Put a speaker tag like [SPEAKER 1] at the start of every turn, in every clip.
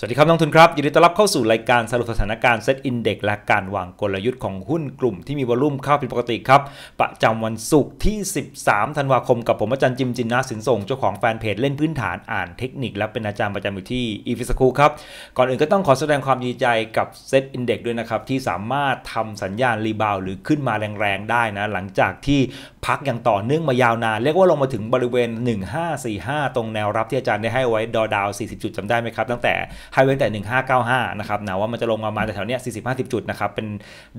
[SPEAKER 1] สวัสดีครับนักทุนครับยินดีต้อนรับเข้าสู่รายการสรุปสถานการณ์เซ็ตอินเด็กและการวางกลยุทธ์ของหุ้นกลุ่มที่มีวอลุ่มข้าผิดปกติครับ ประจำวันศุกร์ที่ 13 ธันวาคมกับผมอาจารย์จิมจินนาสินส่งเจ้าของแฟนเพจเล่นพื้นฐานอ่านเทคนิคและเป็นอาจารย์ประจำอยู่ที่อีฟิสคูครับ ก่อนอื่นก็ต้องขอแสดงความดีใจกับเซ็ตอินเด็กด้วยนะครับที่สามารถทำสัญญาณรีบาวหรือขึ้นมาแรงๆได้นะหลังจากที่พักอย่างต่อเนื่องมายาวนาน เรียกว่าลงมาถึงบริเวณ 1545 ตรงแนวรับที่อาจารย์ได้ให้ไว้ดอดาว 40 จุดจำได้ไหมครับ ตั้งแต่ไฮเว้นแต่ 1595 นะครับนะว่ามันจะลงมามาแถวเนี้ย40 50 จุดนะครับเป็น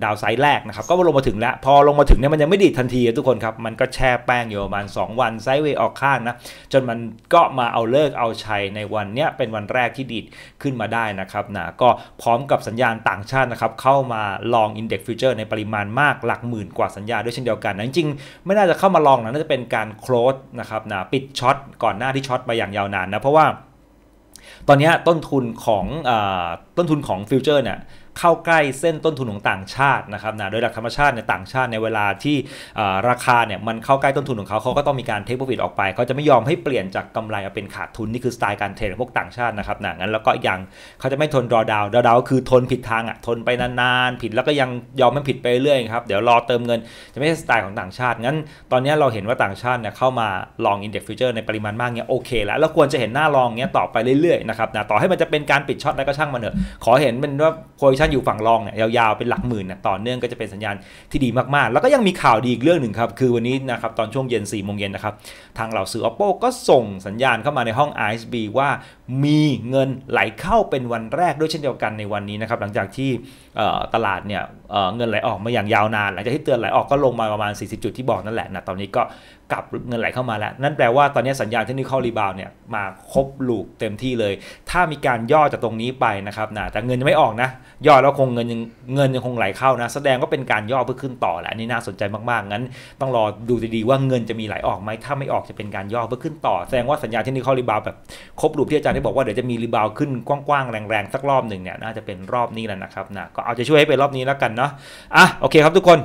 [SPEAKER 1] ดาวไซด์แรกนะครับ ก็ลงมาถึงแล้ว พอลงมาถึงเนี่ยมันยังไม่ดีดทันทีทุกคนครับมันก็แช่แป้งอยู่ประมาณ 2 วันไซด์เวย์ออกข้างนะจนมันก็มาเอาเลิกเอาชัยในวันเนี้ยเป็นวันแรกที่ดีดขึ้นมาได้นะครับนะก็พร้อมกับสัญญาณต่างชาตินะครับเข้ามาลองอินเด็กซ์ฟิวเจอร์ในปริมาณมากหลักหมื่นกว่าสัญญาด้วยเช่นเดียวกันนะจริงไม่น่าจะเข้ามาลองนะน่าจะเป็นการโคลดนะครับนะปิดช็อตก่อนหน้าที่ช็อตไปอย่างยาวนานนะ เพราะว่าตอนนี้ต้นทุนของอต้นทุนของฟิวเจอร์เนี่ยเข้าใกล้เส้นต้นทุนของต่างชาตินะครับนะโดยหลักธรรมชาติในต่างชาติในเวลาที่ราคาเนี่ยมันเข้าใกล้ต้นทุนของเขาเขาก็ต้องมีการเทคโปรฟิตออกไปเขาจะไม่ยอมให้เปลี่ยนจากกำไรเป็นขาดทุนนี่คือสไตล์การเทรดของพวกต่างชาตินะครับนะงั้นแล้วก็อย่างเขาจะไม่ทนรอดาวดาวดวคือทนผิดทางอ่ะทนไปนานๆผิดแล้วก็ยังยอมมห้ผิดไปเรื่อยครับเดี๋ยวรอเติมเงินจะไม่ใช่สไตล์ของต่างชาติ งั้นตอนนี้เราเห็นว่าต่างชาติเนี่ยเข้ามาลองอินกซ์ฟิวเจอร์ในปริมาณมากเนี่ยโอเค แล้วเราควรจะเห็นหน้าลองเนี่ยต่อไปเรื่อยๆนะครับนะต่อให้มันจะเป็นการปิดช็อตแล้วก็ช่างมันเถอะขอเห็นเป็นว่าโพซิชัอยู่ฝั่งรองเนี่ยยาวๆเป็นหลักหมื่นเนี่ยต่อเนื่องก็จะเป็นสัญญาณที่ดีมากๆ แล้วก็ยังมีข่าวดีอีกเรื่องหนึ่งครับ คือวันนี้นะครับตอนช่วงเย็น4ี่โมงเย็นนะครับทางเหล่าซื้อ Oppo ก็ส่งสัญญาณเข้ามาในห้อง ISB ว่ามีเงินไหลเข้าเป็นวันแรกด้วยเช่นเดียวกันในวันนี้นะครับหลังจากที่ตลาดเนี่ยเงินไหลออกมาอย่างยาวนานหลังจากที่เตือนไหลออกก็ลงมาประมาณ40จุดที่บอกนั่นแหละนะตอนนี้ก็กลับเงินไหลเข้ามาแล้ว นั่นแปลว่าตอนนี้สัญญาณเทคนิคอลรีบาวเนี่ยมาครบลูกเต็มที่เลย ถ้ามีการย่อจากตรงนี้ไปนะครับนะแต่เงินยังไม่ออกนะ ย่อแล้วคงเงินยังเงินยังคงไหลเข้านะ แสดงว่าเป็นการย่อเพื่อขึ้นต่อแหละอันนี้น่าสนใจมากๆงั้น ต้องรอดูดีๆว่าเงินจะมีไหลออกไหมถ้าไม่ออกจะเป็นการย่อเพื่อขึ้นต่อแสดงว่าสัญญาณเทคนิคอลรีบาวแบบครบลูกที่อาจารย์ได้บอกว่าเดี๋ยวจะมีรีบาวขึ้นกว้างๆแรงๆสักรอบหนึ่งเนี่ยน่าจะเป็นรอบนี้แหละนะครับนะก็เอาจะช่วยให้เป็นรอบนี้แล้วกันเนาะอ่ะโอเคครับทุกคน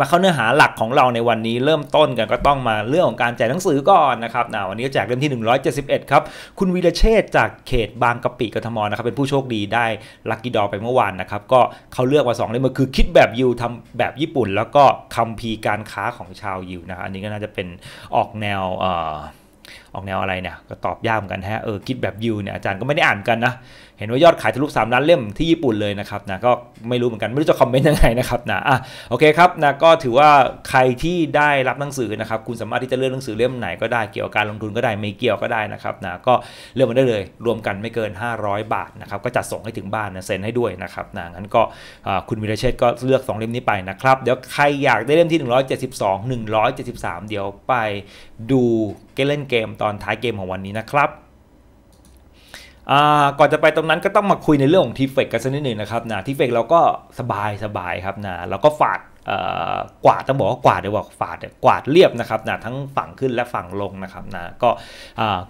[SPEAKER 1] มาเข้าเนื้อหาหลักของเราในวันนี้ เริ่มต้นกันก็ต้องมาเรื่องของการแจกหนังสือก่อนนะครับนะวันนี้แจกเล่มที่ 171 ครับ คุณวีรเชษจากเขตบางกะปิกทมนะครับเป็นผู้โชคดีได้ลัคกี้ดอไปเมื่อวานนะครับก็เขาเลือกมา2เล่มคือคิดแบบยูทำาแบบญี่ปุ่น แล้วก็คัมภีร์การค้าของชาวยูนะอันนี้ก็น่าจะเป็นออกแนวออกแนวอะไรเนี่ยก็ตอบยากเหมือนกันฮะเออคิดแบบยูเนี่ยอาจารย์ก็ไม่ได้อ่านกันนะ็นว่ายอดขายทะลุ3ล้านเล่มที่ญี่ปุ่นเลยนะครับนะก็ไม่รู้เหมือนกันไม่รู้จะคอมเมนต์ยังไงนะครับนะอ่ะโอเคครับนะก็ถือว่าใครที่ได้รับหนังสือนะครับคุณสามารถที่จะเลือกหนังสือเล่มไหน ก็ได้เกี่ยวกับการลงทุนก็ได้ไม่เกี่ยวก็ได้นะครับนะก็เลือกมาได้เลย รวมกันไม่เกิน 500 บาทนะครับก็จัดส่งให้ถึงบ้านนะเซ็นให้ด้วยนะครับนะงั้นก็คุณวิรเชษก็เลือก 2 เล่มนี้ไปนะครับ เดี๋ยวใครอยากได้เล่มที่ 172 173 เดี๋ยวไปดูกเล่นเกมตอนท้ายเกมของวันนี้นะครับก่อนจะไปตรงนั้นก็ต้องมาคุยในเรื่องของทีเฟกกันสักนิดหนึ่งนะครับนะทีเฟกเราก็สบายสบายครับนะเราก็ฝากกวาดต้องบอกว่ากวาดเดี๋ยวบอกฝาดกวาดเรียบนะครับนะทั้งฝั่งขึ้นและฝั่งลงนะครับนะก็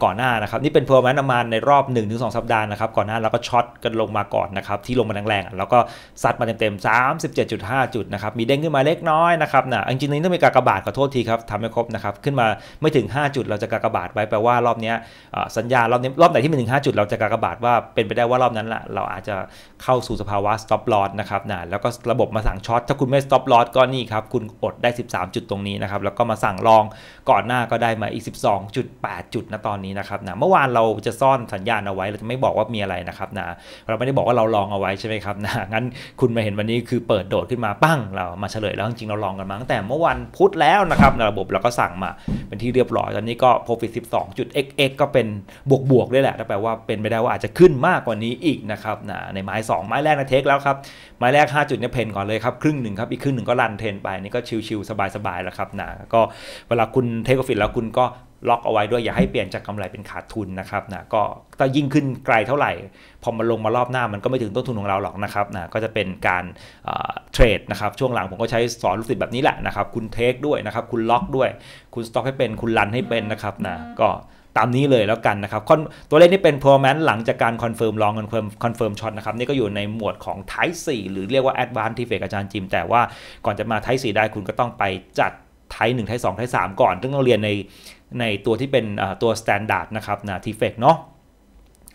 [SPEAKER 1] ก่อนหน้านะครับนี่เป็นเพอร์แมนปมานในรอบ 1-2 สัปดาห์นะครับก่อนหน้าเราก็ช็อตกันลงมาก่อนนะครับที่ลงมาแรงๆแล้วก็ซัดมาเต็มๆ37.5จุดนะครับมีเด้งขึ้นมาเล็กน้อยนะครับนะจริงๆต้องมีกากบาทขอโทษทีครับทำไม่ครบนะครับขึ้นมาไม่ถึง 5 จุดเราจะกากบาทไว้แปลว่า รอบนี้สัญญารอบนี้รอบไหนที่ไม่ถึง5จุดเราจะกากบาทว่า เป็นไปได้ว่ารอบนั้นแหละเราอาจจะเข้าสู่สภาวะ stop loss นะครับนะแล้วก็ระบบมาสั่งช็อตถ้าคุณไม่ stop loss สก็นี่ครับคุณอดได้ 13จุดตรงนี้นะครับแล้วก็มาสั่งลองก่อนหน้าก็ได้มาอีก12.8 จุดนะตอนนี้นะครับนะเมื่อวานเราจะซ่อนสัญญาณเอาไว้เราจะไม่บอกว่ามีอะไรนะครับนะเราไม่ได้บอกว่าเราลองเอาไว้ใช่ไหมครับนะงั้นคุณมาเห็นวันนี้คือเปิดโดดขึ้นมาปั้งเรามาเฉลยแล้วจริงเราลองกันมาตั้งแต่เมื่อวันพุธแล้วนะครับระบบเราก็สั่งมาเป็นที่เรียบร้อยตอนนี้ก็โปรฟิต 12.xx ก็เป็นบวกบวกด้วยแหละแปลว่าเป็นไปได้ว่าอาจจะขึ้นมากกว่านี้อีกนะครับนะในไม้ 2 ไม้แรกนะเทคแล้วครับไม้แรก5จุดเนี่ยเพนก่อนเลยครับครึ่งหนึ่งครับอีกครึ่งหนึ่งก็รันเทรนไปนี่ก็ชิล ๆ สบายๆแล้วครับนะก็เวลาคุณเทคโอฟิตแล้วคุณก็ล็อกเอาไว้ด้วย อย่าให้เปลี่ยนจากกำไรเป็นขาดทุนนะครับนะก็ถ้ายิ่งขึ้นไกลเท่าไหร่ พอมาลงมารอบหน้ามันก็ไม่ถึงต้นทุนของเราหรอกนะครับนะก็จะเป็นการเทรดนะครับ ช่วงหลังผมก็ใช้สอนลูกศิษย์แบบนี้แหละนะครับ คุณเทคด้วยนะครับคุณล็อกด้วย คุณสต็อกให้เป็น คุณรันให้เป็นนะครับนะก็ตามนี้เลยแล้วกันนะครับ ตัวเลขนี้เป็น performance หลังจากการ confirm long confirm confirm short นะครับ นี่ก็อยู่ในหมวดของ type 4หรือเรียกว่า advanced trade อาจารย์จิม แต่ว่าก่อนจะมา type 4ได้คุณก็ต้องไปจัด type 1 type 2 type 3ก่อนต้องเรียนในในตัวที่เป็นตัว standard นะครับนะี f ฟกเนาะ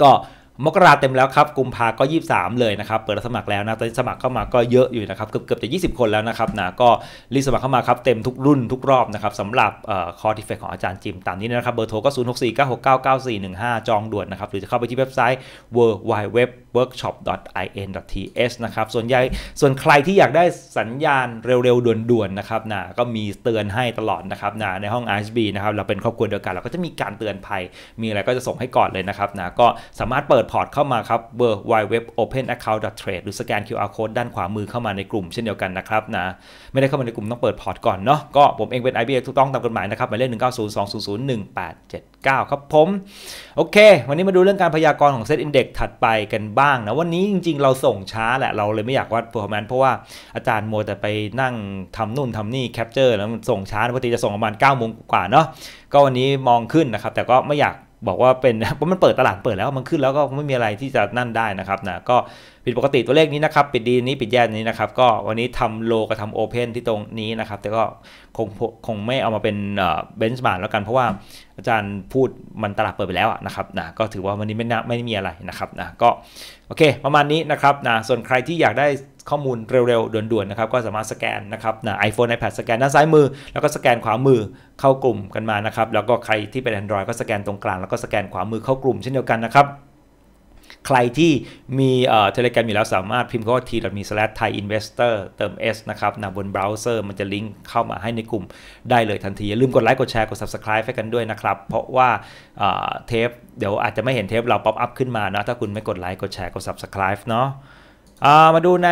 [SPEAKER 1] ก็มกราเต็มแล้วครับกุมภาก็ 23 เลยนะครับ เปิดสมัครแล้วนะตอนนี้สมัครเข้ามาก็เยอะอยู่นะครับ เกือบเกือบจะ 20 คนแล้วนะครับนะก็รีสมัครเข้ามาครับเต็มทุกรุ่นทุกรอบนะครับสำหรับคอร์ดิเฟกของอาจารย์จิม ตามนี้นะครับ เบอร์โทรก็ 0 6 4 9 6 9 9 4 1 5 จองด่วนนะครับ หรือจะเข้าไปที่เว็บไซต์ w w w w o r k s h o p i n t s นะครับส่วนใหญ่ส่วนใครที่อยากได้สัญญาณเร็วๆด่วนๆนะครับนะก็มีเตือนให้ตลอดนะครับนะในห้อง RSB นะครับเราเป็นครอบครัวเดียวกันเราก็จะมีการเตือนภัย มีอะไรก็จะส่งให้ก่อนเลยนะครับนะก็สามารถเปิดพอร์ตเข้ามาครับเบอร์ w w w o p e n a c c o u n t t r a d e หรือสแกน QR code ด้านขวามือเข้ามาในกลุ่มเช่นเดียวกันนะครับนะไม่ได้เข้ามาในกลุ่มต้องเปิดพอร์ตก่อนเนาะก็ผมเองเป็น IBA ถูกต้องตามกฎหมายนะครับหมายเลข1 9 0 2 0 0 1 8 7 9ครับผมโอเค วันนี้มาดูเรื่องการพยากรณ์ของเซตอินเด็กถัดไปกันบ้างนะวันนี้จริงๆเราส่งช้าแหละเราเลยไม่อยากวัด p e r อ o r m เพราะว่าอาจารย์โมแต่ไปนั่งทำนู่นทำนี่แคปเจอร์แล้วมันส่งช้าปกติจะส่งประมาณ9โมงกว่าเนาะก็วันนี้มองขึ้นนะครับ แต่ก็ไม่อยากบอกว่าเป็นเพราะมันเปิดตลาดเปิดแล้วมันขึ้นแล้วก็ไม่มีอะไรที่จะนั่นได้นะครับนะก็ผิดปกติตัวเลขนี้นะครับปิดดีนี้ปิดแย่นี้นะครับก็วันนี้ทำโลกับทำโอเพนที่ตรงนี้นะครับ แต่ก็คงคงไม่เอามาเป็นเบนช์บาร์แล้วกันเพราะว่าอาจารย์พูดมันตลาดเปิดไปแล้วนะครับนะก็ถือว่าวันนี้ไม่น่าไม่มีอะไรนะครับนะก็โอเคประมาณนี้นะครับนะส่วนใครที่อยากได้ข้อมูลเร็วๆ ด่วนๆ นะครับ ก็สามารถสแกนนะครับนะ iPhone iPad สแกนด้านซ้ายมือ แล้วก็สแกนขวามือเข้ากลุ่มกันมา นะครับ แล้วก็ใครที่เป็น Android ก็สแกนตรงกลาง แล้วก็สแกนขวามือเข้ากลุ่มเช่นเดียวกันนะครับ ใครที่มีเทเลกรมอยู่แล้ว สามารถพิมพ์คำว่า t.me/thaiinvestor เติม s นะครับนะบนเบราว์เซอร์มันจะลิงก์เข้ามาให้ในกลุ่มได้เลยทันทีอย่าลืมกดไลค์ กดแชร์ กด subscribe ให้กันด้วยนะครับ เพราะว่าเทป เดี๋ยวอาจจะไม่เห็นเทปเราป๊อปอัพขึ้นมานะถ้าคุณไม่กดไลค์กดแชร์กด subscribe เนาะมาดูใน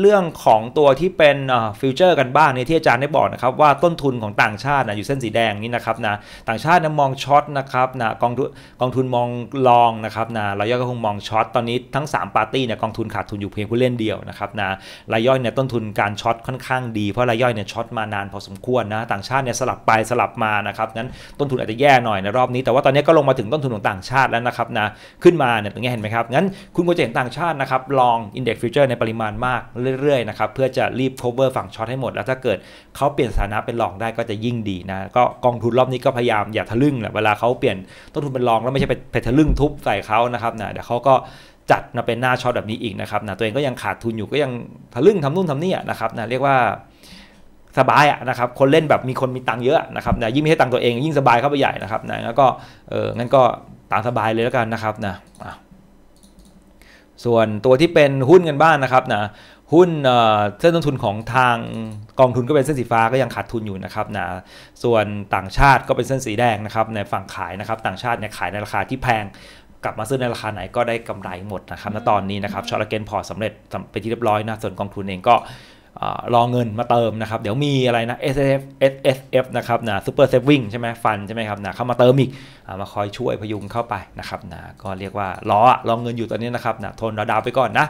[SPEAKER 1] เรื่องของตัวที่เป็นฟิวเจอร์กันบ้างนี่ที่อาจารย์ได้บอกนะครับว่าต้นทุนของต่างชาตินะอยู่เส้นสีแดงนี่นะครับนะต่างชาตินะมองช็อตนะครับนะกองทุนกองทุนมองลองนะครับนะรายย่อยก็คงมองช็อต ตอนนี้ทั้ง 3ปาร์ตี้เนี่ยกองทุนขาดทุนอยู่เพียงผู้เล่นเดียวนะครับนะรายย่อยเนี่ยต้นทุนการช็อตค่อนข้างดีเพราะรายย่อยเนี่ยช็อตมานานพอสมควรนะต่างชาติเนี่ยสลับไปสลับมานะครับนั้นต้นทุนอาจจะแย่หน่อยในรอบนี้แต่ว่าตอนนี้ก็ลงมาถึงต้นทุนของต่างชาติแล้วนะครับนะขึ้นมาเนี่ยตรงนี้เห็นไหมครับงั้นคุณก็จะเห็นต่างชาตินะครับลองอินเด็กฟิวเจอร์ในปริมาณมากเรื่อยๆนะครับเพื่อจะรีบ cover ฝั่งช็อตให้หมดแล้วถ้าเกิดเขาเปลี่ยนสถานะเป็นลองได้ก็จะยิ่งดีนะก็กองทุนรอบนี้ก็พยายามอย่าทะลึ่งแหละเวลาเขาเปลี่ยนต้นทุนเป็นลองแล้วไม่ใช่ไปทะลึ่งทุบใส่เขานะครับนะเดี๋ยวเขาก็จัดมาเป็นหน้าช็อตแบบนี้อีกนะครับนะตัวเองก็ยังขาดทุนอยู่ก็ยังทะลึ่งทำนู่นทำนี่นะครับนะเรียกว่าสบายอะนะครับคนเล่นแบบมีคนมีตังค์เยอะนะครับนะยิ่งไม่ให้ตังค์ตัวเองยิ่งสบายเข้าไปใหญ่นะครับนะแล้วก็เอองั้นก็ตามสบายเลยแล้วกันนะครับนะส่วนตัวที่เป็นหุ้นกันบ้างนนะครับนะหุ้นเส้นต้นทุนของทางกองทุนก็เป็นเส้นสีฟ้าก็ยังขาดทุนอยู่นะครับนะส่วนต่างชาติก็เป็นเส้นสีแดงนะครับในฝั่งขายนะครับต่างชาติเนี่ยขายในราคาที่แพงกลับมาซื้อในราคาไหนก็ได้กำไรหมดนะครับณตอนนี้นะครับช็อตเกนพอสำสำเร็จไปที่เรียบร้อยนะส่วนกองทุนเองก็รอเงินมาเติมนะครับ เดี๋ยวมีอะไรนะ S F S S F นะครับนะ Super Saving ใช่ไหมฟันใช่ไหมครับนะเข้ามาเติมอีกมาคอยช่วยพยุงเข้าไปนะครับนะก็เรียกว่ารอรอเงินอยู่ตอนนี้นะครับนะทนรอดาวไปก่อนนะ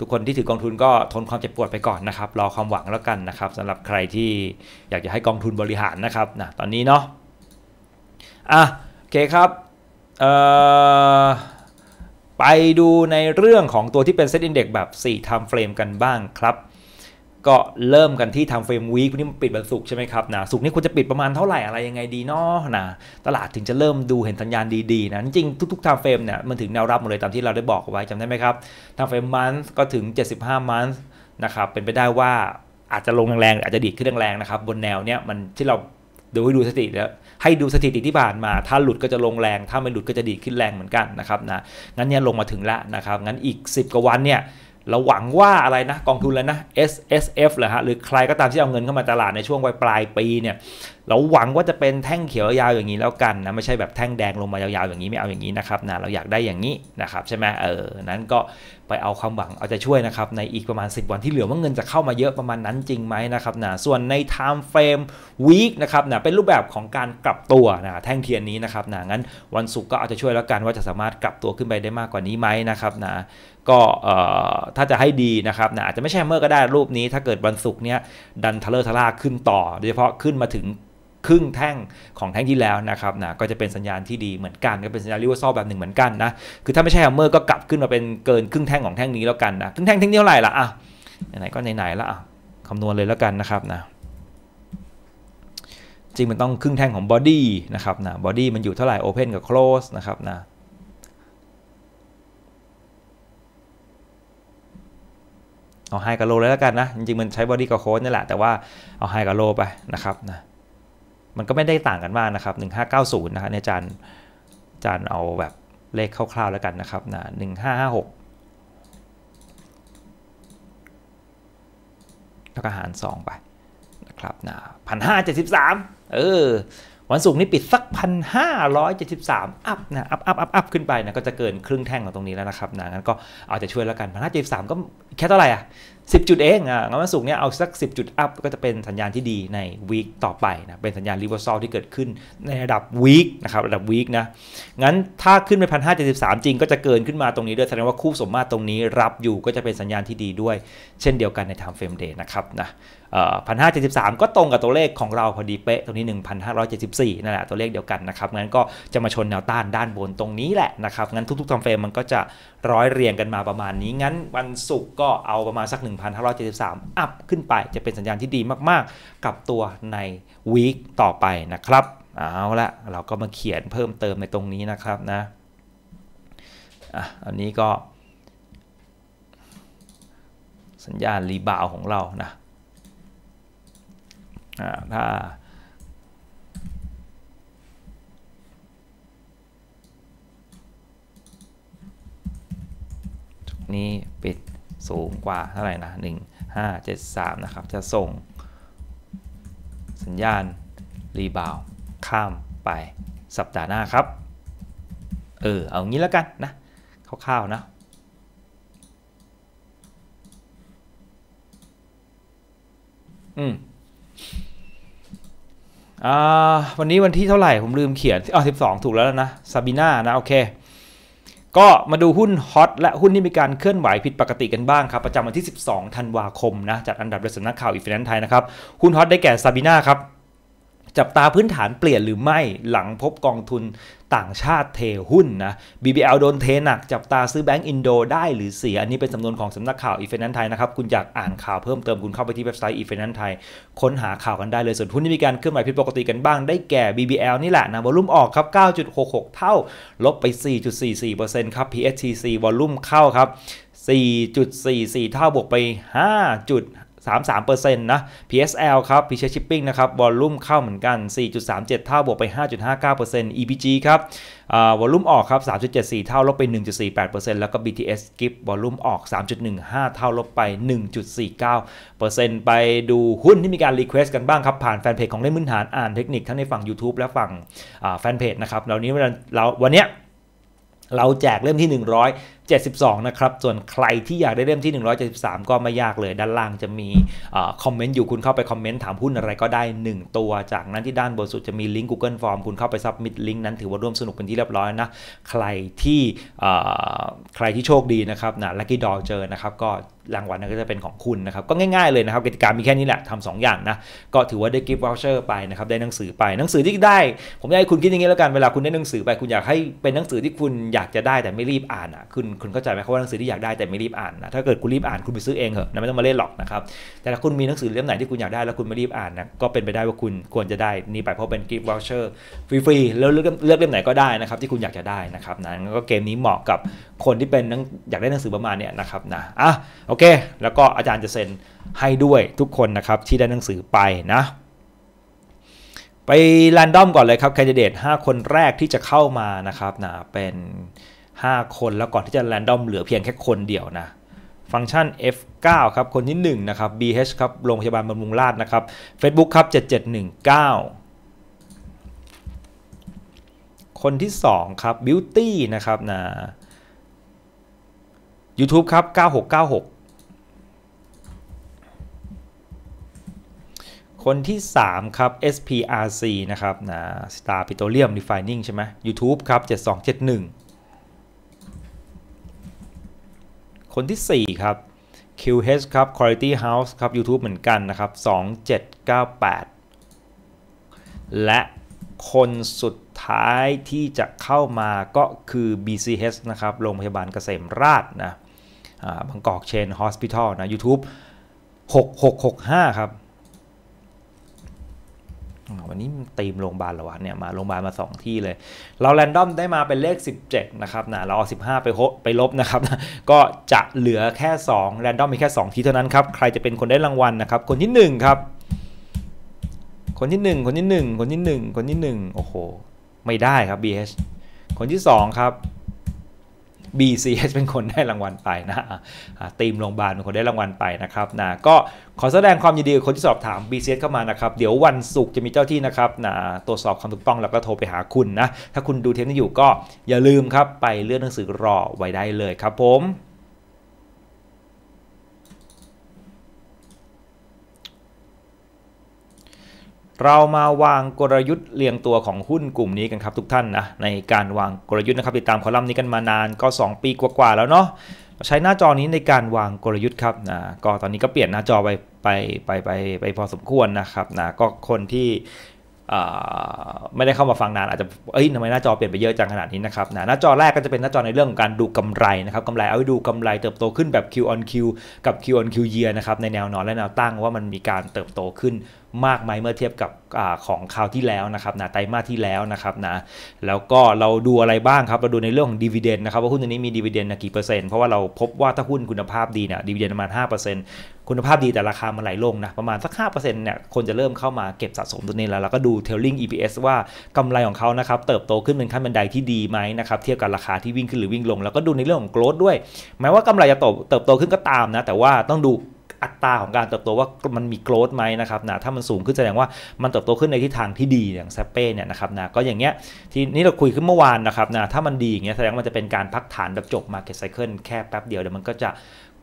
[SPEAKER 1] ทุกคนที่ถือกองทุนก็ทนความเจ็บปวดไปก่อนนะครับ รอความหวังแล้วกันนะครับสำหรับใครที่อยากจะให้กองทุนบริหารนะครับนะตอนนี้เนาะอ่ะโอเคครับเอ่อไปดูในเรื่องของตัวที่เป็นเซตอินเด็กซ์แบบ4ไทม์เฟรมกันบ้างครับก็เริ่มกันที่ทำเฟรมวีคนี่มันปิดวันศุกร์ใช่ไหมครับนะศุกร์นี้ควรจะปิดประมาณเท่าไหร่อะไรยังไงดีเนาะนะตลาดถึงจะเริ่มดูเห็นสัญญาณดีๆนะจริงทุกๆทำเฟรมเนี่ยมันถึงแนวรับหมดเลยตามที่เราได้บอกไว้จำได้ไหมครับทำเฟรมมันก็ถึง 75มันนะครับเป็นไปได้ว่าอาจจะลงแรงๆอาจจะดีดขึ้นแรงๆนะครับบนแนวเนี้ยมันที่เราดูให้ดูสถิติแล้วให้ดูสถิติที่ผ่านมา ถ้าหลุดก็จะลงแรง ถ้าไม่หลุดก็จะดีดขึ้นแรงเหมือนกันนะครับนะงั้นเนี่ยลงมาถึงแล้วนะครับงั้นอีก 10กว่าวันเนี่ยเราหวังว่าอะไรนะกองทุนแล้วนะ S S F เหรอฮะหรือใครก็ตามที่เอาเงินเข้ามาตลาดในช่วงปลายปีเนี่ยเราหวังว่าจะเป็นแท่งเขียวยาวอย่างนี้แล้วกันนะไม่ใช่แบบแท่งแดงลงมายาวๆอย่างนี้ไม่เอาอย่างนี้นะครับนะเราอยากได้อย่างนี้นะครับใช่ไหมเออนั้นก็ไปเอาความหวังเอาจะช่วยนะครับ ในอีกประมาณ 10 วันที่เหลือว่าเงินจะเข้ามาเยอะประมาณนั้นจริงไหมนะครับนะส่วนใน time frame week นะครับนะเป็นรูปแบบของการกลับตัวนะแท่งเทียนนี้นะครับนะงั้นวันศุกร์ก็เอาจจช่วยแล้วกัน ว่าจะสามารถกลับตัวขึ้นไปได้มากกว่านี้ไหมนะครับนะก็ถ้าจะให้ดีนะครับนะอาจจะไม่ใช่เมอร์ก็ได้รูปนี้ถ้าเกิดวันศุกร์เนี้ยดันทะเลอร์ทะลาขึ้นต่อโดยเฉพาะขึ้นมาถึงครึ่งแท่งของแท่งที่แล้วนะครับนะก็จะเป็นสัญญาณที่ดีเหมือนกัน ก็เป็นสัญญาณรีเวอร์ซอลแบบหนึ่งเหมือนกันนะ คือถ้าไม่ใช่แฮมเมอร์ก็กลับขึ้นมาเป็นเกินครึ่งแท่งของแท่งนี้แล้วกันนะครึ่งแท่งแท่งนี้เท่าไหร่ละอ่ะไหนๆก็ไหนๆละอ่ะคำนวณเลยแล้วกันนะครับนะจริงมันต้องครึ่งแท่งของบอดี้นะครับนะบอดี้มันอยู่เท่าไหร่โอเพนกับโคลสนะครับนะเอาไฮกับโลเลยแล้วกันนะ จริงๆ มันใช้บอดี้กับโค้ดนี่แหละ แต่ว่าเอาไฮกับโลไปนะครับนะมันก็ไม่ได้ต่างกันมากนะครับ 1590นะฮะเนี่ยจานจานเอาแบบเลขคร่าวๆแล้วกันนะครับนะ1556แล้วก็หาร 2ไปนะครับนะพันห้าเจ็ดสิบสามเออวันศุกร์นี้ปิดสักพันห้าร้อยเจ็ดสิบสามอัพนะอัพอัพอัพอัพขึ้นไปนะก็จะเกินครึ่งแท่งของตรงนี้แล้วนะครับนะงั้นก็เอาจจช่วยแล้วกันพันห้าเจ็ดสามก็แค่เท่าไหร่อ่ะสิบจุดเองอ่ะงั้นวันศุกร์เนี้ยเอาสักสิบจุดอัพก็จะเป็นสัญญาณที่ดีในวีคต่อไปนะเป็นสัญญาณรีเวอร์ซอลที่เกิดขึ้นในระดับวีคนะครับระดับวีคนะงั้นถ้าขึ้นไปพันห้าเจ็ดสิบสามจริงก็จะเกินขึ้นมาตรงนี้ด้วยแสดงว่าคู่สมมาตรตรงนี้รับอยู่ก็จะเป็นสัญญาณที่ดีด้วย เช่นเดียวกันในไทม์เฟรมเดย์นะครับนะ1,573 ก็ตรงกับตัวเลขของเราพอดีเป๊ะตรงนี้ 1,574นั่นแหละตัวเลขเดียวกันนะครับงั้นก็จะมาชนแนวต้านด้านบนตรงนี้แหละนะครับงั้นทุกๆทำเฟรมมันก็จะร้อยเรียงกันมาประมาณนี้งั้นวันศุกร์ก็เอาประมาณสัก 1,573อัพขึ้นไปจะเป็นสัญญาณที่ดีมาก ๆ กับตัวในวีคต่อไปนะครับเอาละเราก็มาเขียนเพิ่มเติมในตรงนี้นะครับนะอ่ะอันนี้ก็สัญญาณรีบาวของเรานะถ้านี้ปิดสูงกว่า เท่า ไหร่ นะ1573นะครับ จะส่ง สัญญาณ รีบาวข้ามไปสัปดาห์หน้า ครับ เออ เอา งี้แล้วกันนะคร่าวๆนะ อืมวันนี้วันที่เท่าไหร่ ผมลืมเขียนอ๋อสิบสองถูกแล้วนะซาบิน่านะ โอเค ก็มาดูหุ้นฮอตและหุ้นที่มีการเคลื่อนไหวผิดปกติกันบ้างครับ ประจำวันที่ 12ธันวาคมนะจากอันดับโดยสำนักข่าว อีฟินแลนซ์ไทย นะครับ หุ้นฮอตได้แก่ซาบิน่าครับจับตาพื้นฐานเปลี่ยนหรือไม่หลังพบกองทุนต่างชาติเทหุ้นนะ BBL โดนเทหนักจับตาซื้อแบงก์อินโดได้หรือเสีย อันนี้เป็นสำนวนของสำนักข่าวอีเฟนันไทยนะครับ คุณอยากอ่านข่าวเพิ่มเติมคุณเข้าไปที่เว็บไซต์อีเฟนันไทยค้นหาข่าวกันได้เลย ส่วนหุ้นที่มีการเคลื่อนไหวผิดปกติกันบ้างได้แก่ BBL นี่แหละนะวอลุ่มออกครับ 9.66 เท่าลบไป 4.44%ครับ PSTC วอลุ่มเข้าครับ 4.44 เท่าบวกไป33%นะ PSL ครับ p c Shipping นะครับวอลลุ่มเข้าเหมือนกัน 4.37 เท่าบวกไป 5.59% EPG ครับวอลลุ่มออกครับ3.74 เท่า ลบไป 1.48%แล้วก็ BTS GIP วอลลุ่มออก 3.15 เท่า ลบไป 1.49%ไปดูหุ้นที่มีการรีเควสกันบ้างครับผ่านแฟนเพจของเล่นมื้นฐานอ่านเทคนิคทั้งในฝั่ง YouTube และฝั่งแฟนเพจนะครับเรานี้เราวันนี้เราแจกเล่มที่ 100 7 2 นะครับ ส่วนใครที่อยากได้เล่มที่ 173 ก็ไม่ยากเลย ด้านล่างจะมีคอมเมนต์อยู่ คุณเข้าไปคอมเมนต์ถามหุ้นอะไรก็ได้ 1 ตัว จากนั้นที่ด้านบนสุด จะมีลิงก์ Google Form คุณเข้าไปซับมิดลิงก์นั้นถือว่าร่วมสนุก เป็นที่เรียบร้อยนะ ใครที่ใครที่โชคดีนะครับ นะลัคกี้ดอเจอนะครับก็รางวัลนั้นก็จะเป็นของคุณนะครับ ก็ง่ายๆเลยนะครับ กิจกรรมีแค่นี้แหละทำสองอย่างนะ ก็ถือว่าได้กิฟต์วอลเชอร์ไปนะครับ ได้หนังสือไปหนังสือที่ได้ ผมอยากให้คุณคิดอย่างนี้แล้วกันเวลาคุณได้หนังสือไป คุณอยากให้เป็นหนังสือที่คุณอยากจะได้แต่ไม่รีบอ่านอ่ะคุณคุณเข้าใจไหมครับว่าหนังสือที่อยากได้แต่ไม่รีบอ่านนะถ้าเกิดคุณรีบอ่านคุณไปซื้อเองเหอะนะไม่ต้องมาเล่นหรอกนะครับแต่ถ้าคุณมีหนังสือเล่มไหนที่คุณอยากได้แล้วคุณไม่รีบอ่านนะก็เป็นไปได้ว่าคุณ ควรจะได้นี่ไปเพราะเป็นกิฟต์วอลเชอร์ฟรีๆแล้วเลือกเลือกเล่มไหนก็ได้นะครับที่คุณอยากจะได้นะครับนะก็เกมนี้เหมาะกับคนที่เป็นนักอยากได้หนังสือประมาณเนี้ยนะครับนะอ่ะโอเค แล้วก็อาจารย์จะเซ็นให้ด้วยทุกคนนะครับที่ได้หนังสือไปนะ ไปแรนดอมก่อนเลยครับแคนดิเดต5คนแรกที่จะเข้ามานะครับนะเป็น5คนแล้วก่อนที่จะแรนดอมเหลือเพียงแค่คนเดียวนะ ฟังก์ชัน F9 ครับ คนที่1นะครับ BH ครับ โรงพยาบาลบำรุงราษนะครับ Facebook ครับ7719 คนที่ 2 ครับ Beauty นะครับนะ YouTube ครับ9696 คนที่ 3 ครับ SPRC นะครับนะ Star Petroleum Refining ใช่ไหม YouTube ครับ7271คนที่ 4 ครับ QH ครับ Quality House ครับ YouTube เหมือนกันนะครับ 2798 และคนสุดท้ายที่จะเข้ามาก็คือ BCH นะครับ โรงพยาบาลเกษมราชนะบางกอกเชนฮอสพิทอลนะ YouTube 6665 ครับวันนี้ตีมโรงพยาบาลหรอวะเนี่ยมาโรงพยาบาลมา 2 ที่เลย เราแรนดอมได้มาเป็นเลข 17นะครับนะเราเอา15 ไปโไปลบนะครับ ก็จะเหลือแค่2แรนดอมมีแค่ 2 ที่เท่านั้นครับ ใครจะเป็นคนได้รางวัลนะครับ คนที่1ครับ คนที่ 1 คนที่ 1 คนที่ 1 คนที่ 1โอ้โห ไม่ได้ครับ BH คนที่2ครับ BCS เป็นคนได้รางวัลไปนะทีมโรงพยาบาลเป็นคนได้รางวัลไปนะครับนะก็ขอแสดงความยินดีกับคนที่สอบถาม BCS เข้ามานะครับ เดี๋ยววันศุกร์จะมีเจ้าที่นะครับนะตรวจสอบความถูกต้องแล้วก็โทรไปหาคุณนะ ถ้าคุณดูเทปนี้อยู่ก็อย่าลืมครับไปเลื่อนหนังสือรอไว้ได้เลยครับผมเรามาวางกลยุทธ์เรียงตัวของหุ้นกลุ่มนี้ กันครับทุกท่านนะในการวางกลยุทธ์นะครับติดตามคอลัมน์นี้กันมานานก็ 2 ปีกว่าๆแล้วเนาะใช้หน้าจอนี้ในการวางกลยุทธ์ครับนะก็ตอนนี้ก็เปลี่ยนหน้าจอไปไปไปไปไปพอสมควรนะครับนะก็คนที่ไม่ได้เข้ามาฟังนานอาจจะ เอ้ยทำไมหน้าจอเปลี่ยนไปเยอะจังขนาดนี้นะครับหน้าจอแรกก็จะเป็นหน้าจอในเรื่องของการดูกำไรนะครับกำไร เอาไว้ดูกำไรเติบโตขึ้นแบบ Q on Q กับ Q on Q year นะครับในแนวนอนและแนวตั้งว่ามันมีการเติบโตขึ้นมากไหมเมื่อเทียบกับอของคราวที่แล้วนะครับนะไตรมาสที่แล้วนะครับนะ แล้วก็เราดูอะไรบ้างครับเราดูในเรื่องของดีเวเดนนะครับว่าหุ้นตัวนี้มีดีเวเดนกี่เปอร์เซ็นต์เพราะว่าเราพบว่าถ้าหุ้นคุณภาพดีเนี่ยดีเวเดนประมาณ5%เคุณภาพดีแต่ราคามันไหลลงนะประมาณสัก5%เนี่ยคนจะเริ่มเข้ามาเก็บสะสมตัวนี้แล้วเราก็ดู trailing EPS ว่ากำไรของเขานะครับเติบโตขึ้นเป็นขั้นบันไดที่ดีไหมนะครับเทียบกับราคาที่วิ่งขึ้นหรือวิ่งลง แล้วก็ดูในเรื่องของ growth ด้วยแม้ว่ากำไรจะเติบโตขึ้นก็ตามนะแต่ว่าต้องดูอัตราของการเติบโตว่ามันมีโกรดไหมนะครับนะถ้ามันสูงขึ้นแสดงว่ามันเติบโตขึ้นในทิศทางที่ดีอย่างแซปเป้เนี่ยนะครับนะก็อย่างเงี้ยทีนี้เราคุยขึ้นเมื่อวานนะครับนะถ้ามันดีอย่างเงี้ยแสดงว่ามันจะเป็นการพักฐานแบบจบาเก็ตไซเคิลแค่แป๊บเดียวเดี๋ยว มันก็จะ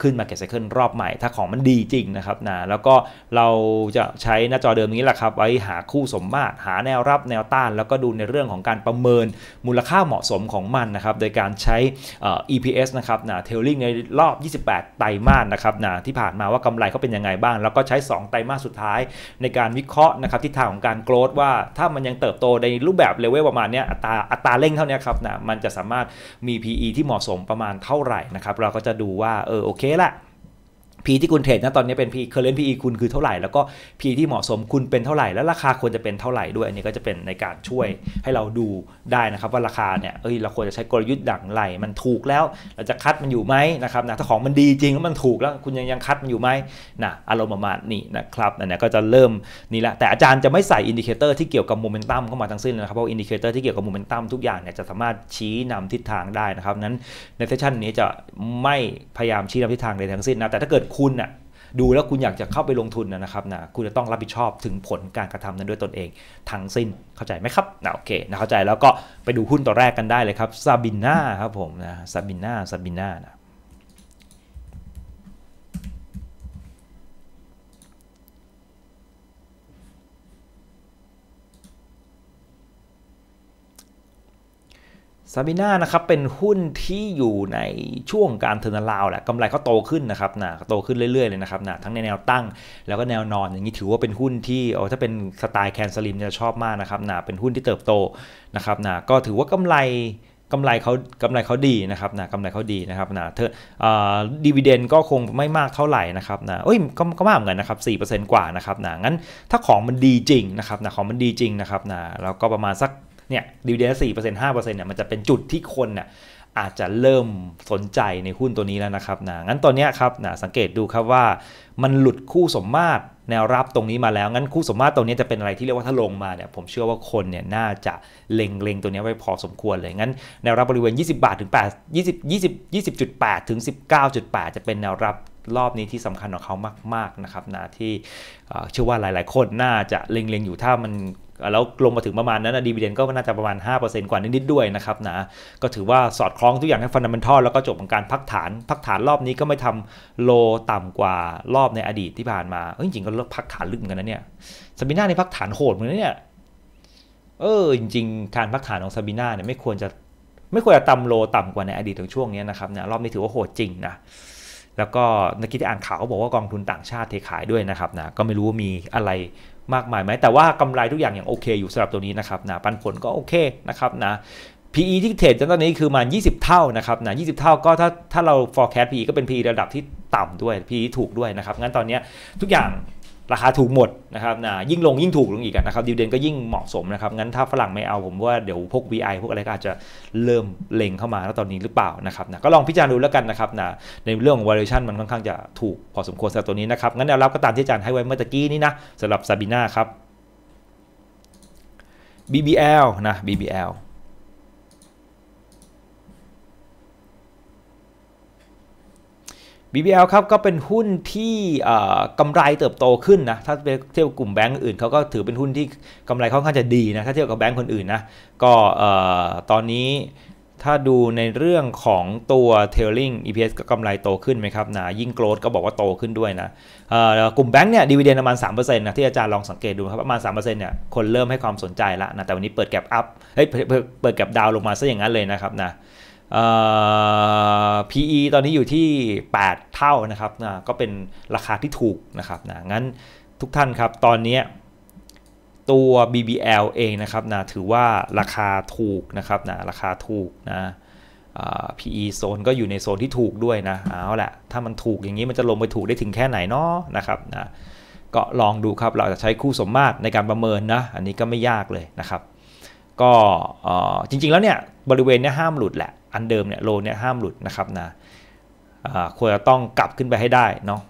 [SPEAKER 1] ขึ้นมาเก็ตไซเคิลรอบใหม่ ถ้าของมันดีจริงนะครับนะแล้วก็เราจะใช้หน้าจอเดิมนี้แหละครับ ไว้หาคู่สมมาตรหาแนวรับแนวต้าน แล้วก็ดูในเรื่องของการประเมินมูลค่าเหมาะสมของมันนะครับโดยการใช้ EPS นะครับนะเทลลิงในรอบ 28 ไตรมาสนะครับนะที่ผ่านมาว่ากำไรเขาเป็นยังไงบ้าง แล้วก็ใช้ 2 ไตรมาสสุดท้าย ในการวิเคราะห์นะครับทิศทางของการโกรดว่าถ้ามันยังเติบโตในรูปแบบเลเวลประมาณนี้อัตราอัตราเร่งเท่านี้ครับนะมันจะสามารถมี PE ที่เหมาะสมประมาณเท่าไหร่นะครับเราก็จะดูว่าเออโอเค kế lại P ที่คุณเทรดนะตอนนี้เป็น P ร์เรนต์ PE คุณคือเท่าไหร่ แล้วก็ P ที่เหมาะสมคุณเป็นเท่าไหร่แล้วราคาควรจะเป็นเท่าไหร่ด้วยอันนี้ก็จะเป็นในการช่วยให้เราดูได้นะครับว่าราคาเนี่ยเอ้ยเราควรจะใช้กลยุทธ์ดั่งไรมันถูกแล้ว เราจะคัดมันอยู่ไหมนะครับนะถ้าของมันดีจริงแล้วมันถูกแล้วคุณยังยังคัดมันอยู่ไหมนะอารมณ์ประมาณนี้นะครับอันนี้ก็จะเริ่มนี่แหละแต่อาจารย์จะไม่ใส่อินดิเคเตอร์ที่เกี่ยวกับโมเมนตัมเข้ามาทั้งสิ้นนะครับเพราะอินดิเคเตอร์ที่เกี่ยวกับโมเมนตัมทุกอย่างเนี่ยจะสามารถชี้นำทิศทางได้นะครับนั้นในเซสชันนี้จะไม่พยายามชี้นาทิศทางใดทั้งสิ้นนะแต่ถ้าเกิดคุณอะดูแล้วคุณอยากจะเข้าไปลงทุนนะครับนะคุณจะต้องรับผิดชอบถึงผลการกระทำนั้นด้วยตนเอง ทั้งสิ้นเข้าใจไหมครับนะโอเคนะเข้าใจแล้วก็ไปดูหุ้นตัวแรกกันได้เลยครับซาบิน่าครับผมนะซาบิน่าซาบิน่านะซาบิน่านะครับเป็นหุ้นที่อยู่ในช่วงการเทอร์นาลาวแหละกำไรเขาโตขึ้นนะครับนะโตขึ้นเรื่อยๆเลยนะครับนะทั้งในแนวตั้งแล้วก็แนวนอน อย่างนี้ถือว่าเป็นหุ้นที่โอ้ถ้าเป็นสไตล์แคนสลิมจะชอบมากนะครับนะเป็นหุ้นที่เติบโตนะครับนะก็ถือว่ากำไรกำไรเขากำไรเขาดีนะครับนะกำไรเขาดีนะครับนะเธอดีเวเดนก็คงไม่มากเท่าไหร่นะครับนะเอ้ยก็ก็มากเหมือนกันนะครับ4%กว่านะครับนะงั้นถ้าของมันดีจริงนะครับนะของมันดีจริงนะครับนะแล้วก็ประมาณสักเนี่ยดีเวเดนสี่เปอร์เซ็นต์ห้าเปอร์เซ็นต์เนี่ยมันจะเป็นจุดที่คนน่ะอาจจะเริ่มสนใจในหุ้นตัวนี้แล้วนะครับนะงั้นตอนนี้ครับนะสังเกตดูครับว่ามันหลุดคู่สมมาตรแนวรับตรงนี้มาแล้ว งั้นคู่สมมาตรตรงนี้จะเป็นอะไรที่เรียกว่าถ้าลงมาเนี่ยผมเชื่อว่าคนเนี่ยน่าจะเล็งเล็งตัวนี้ไว้พอสมควรเลย งั้นแนวรับบริเวณ 20 บาทถึง 8 20 20 20 8 ถึง 19.8 จะเป็นแนวรับรอบนี้ที่สำคัญของเขามากๆนะครับนะที่เชื่อว่าหลาย ๆ คนน่าจะเล็งๆอยู่ถ้ามันแล้วลงมาถึงประมาณนั้นนะดีเวเดนก็น่าจะประมาณ 5%กว่านิดๆด้วยนะครับนะก็ถือว่าสอดคล้องทุกอย่างให้ฟันดัมเบลทอลแล้วก็จบของการพักฐานพักฐานรอบนี้ก็ไม่ทำโลต่ำกว่ารอบในอดีตที่ผ่านมาเออจริงๆ ก็พักฐานลึกเหมือนกันนะเนี่ยซาบิน่าในพักฐานโหดเหมือนเนี่ยเออจริงๆ การพักฐานของซาบิน่าเนี่ยไม่ควรจะไม่ควรจะต่ำโลต่ำกว่าในอดีตของช่วงนี้นะครับเนี่ยรอบนี้ถือว่าโหดจริงนะแล้วก็นักกีฬาอ่านข่าวเขาบอกว่ากองทุนต่างชาติเทขายด้วยนะครับนะก็ไม่รู้ว่ามีอะไรมากมายไหมแต่ว่ากำไรทุกอย่างอย่างโอเคอยู่สำหรับตัวนี้นะครับนะ ปันผลก็โอเคนะครับนะ PE ที่เทรดจนตอนนี้คือมัน20 เท่านะครับนะ 20 เท่าก็ถ้าถ้าเรา forecast PE ก็เป็น PE ระดับที่ต่ำด้วย PE ถูกด้วยนะครับ งั้นตอนนี้ทุกอย่างราคาถูกหมดนะครับนะยิ่งลงยิ่งถูกลงอีกนะครับดิวเดนก็ยิ่งเหมาะสมนะครับ งั้นถ้าฝรั่งไม่เอาผมว่าเดี๋ยวพวก VI พวกอะไรก็อาจจะเริ่มเล็งเข้ามาแล้วตอนนี้หรือเปล่านะครับนะก็ลองพิจารณาดูแล้วกันนะครับนะในเรื่องของ valuation มันค่อนข้างจะถูก พอสมควรสำหรับตัวนี้นะครับ งั้นแนวรับก็ตามที่อาจารย์ให้ไว้เมื่อตะกี้นี้นะสำหรับซาบิน่าครับ BBL นะ BBL BBL ครับ ก็เป็นหุ้นที่กำไรเติบโตขึ้นนะถ้าเทียบกลุ่มแบงก์อื่นเขาก็ถือเป็นหุ้นที่กำไรค่อนข้างจะดีนะถ้าเทียบกับแบงก์คนอื่นนะก็ตอนนี้ถ้าดูในเรื่องของตัว Tailing EPS ก็กำไรโตขึ้นไหมครับนะยิ่งโกลดก็บอกว่าโตขึ้นด้วยนะกลุ่มแบงก์เนี่ยดีเวเดนประมาณ3%นะที่อาจารย์ลองสังเกตดูครับประมาณ3%เนี่ยคนเริ่มให้ความสนใจละนะแต่วันนี้เปิดแกลบอัพเฮ้ยเปิดแกลบดาวลงมาซะอย่างนั้นเลยนะครับนะ PE ตอนนี้อยู่ที่ 8 เท่านะครับนะก็เป็นราคาที่ถูกนะครับนะงั้นทุกท่านครับ ตอนนี้ตัว BBL เองนะครับนะถือว่าราคาถูกนะครับนะราคาถูกนะ PE โซนก็อยู่ในโซนที่ถูกด้วยนะ เอาละถ้ามันถูกอย่างนี้มันจะลงไปถูกได้ถึงแค่ไหนเนาะนะครับนะก็ลองดูครับ เราจะใช้คู่สมมาตรในการประเมินนะ อันนี้ก็ไม่ยากเลยนะครับ ก็จริงๆแล้วเนี่ยบริเวณนี้ห้ามหลุดแหละ อันเดิมเนี่ยโลเนี่ยห้ามหลุดนะครับนะควรจะต้องกลับขึ้นไปให้ได้เนาะ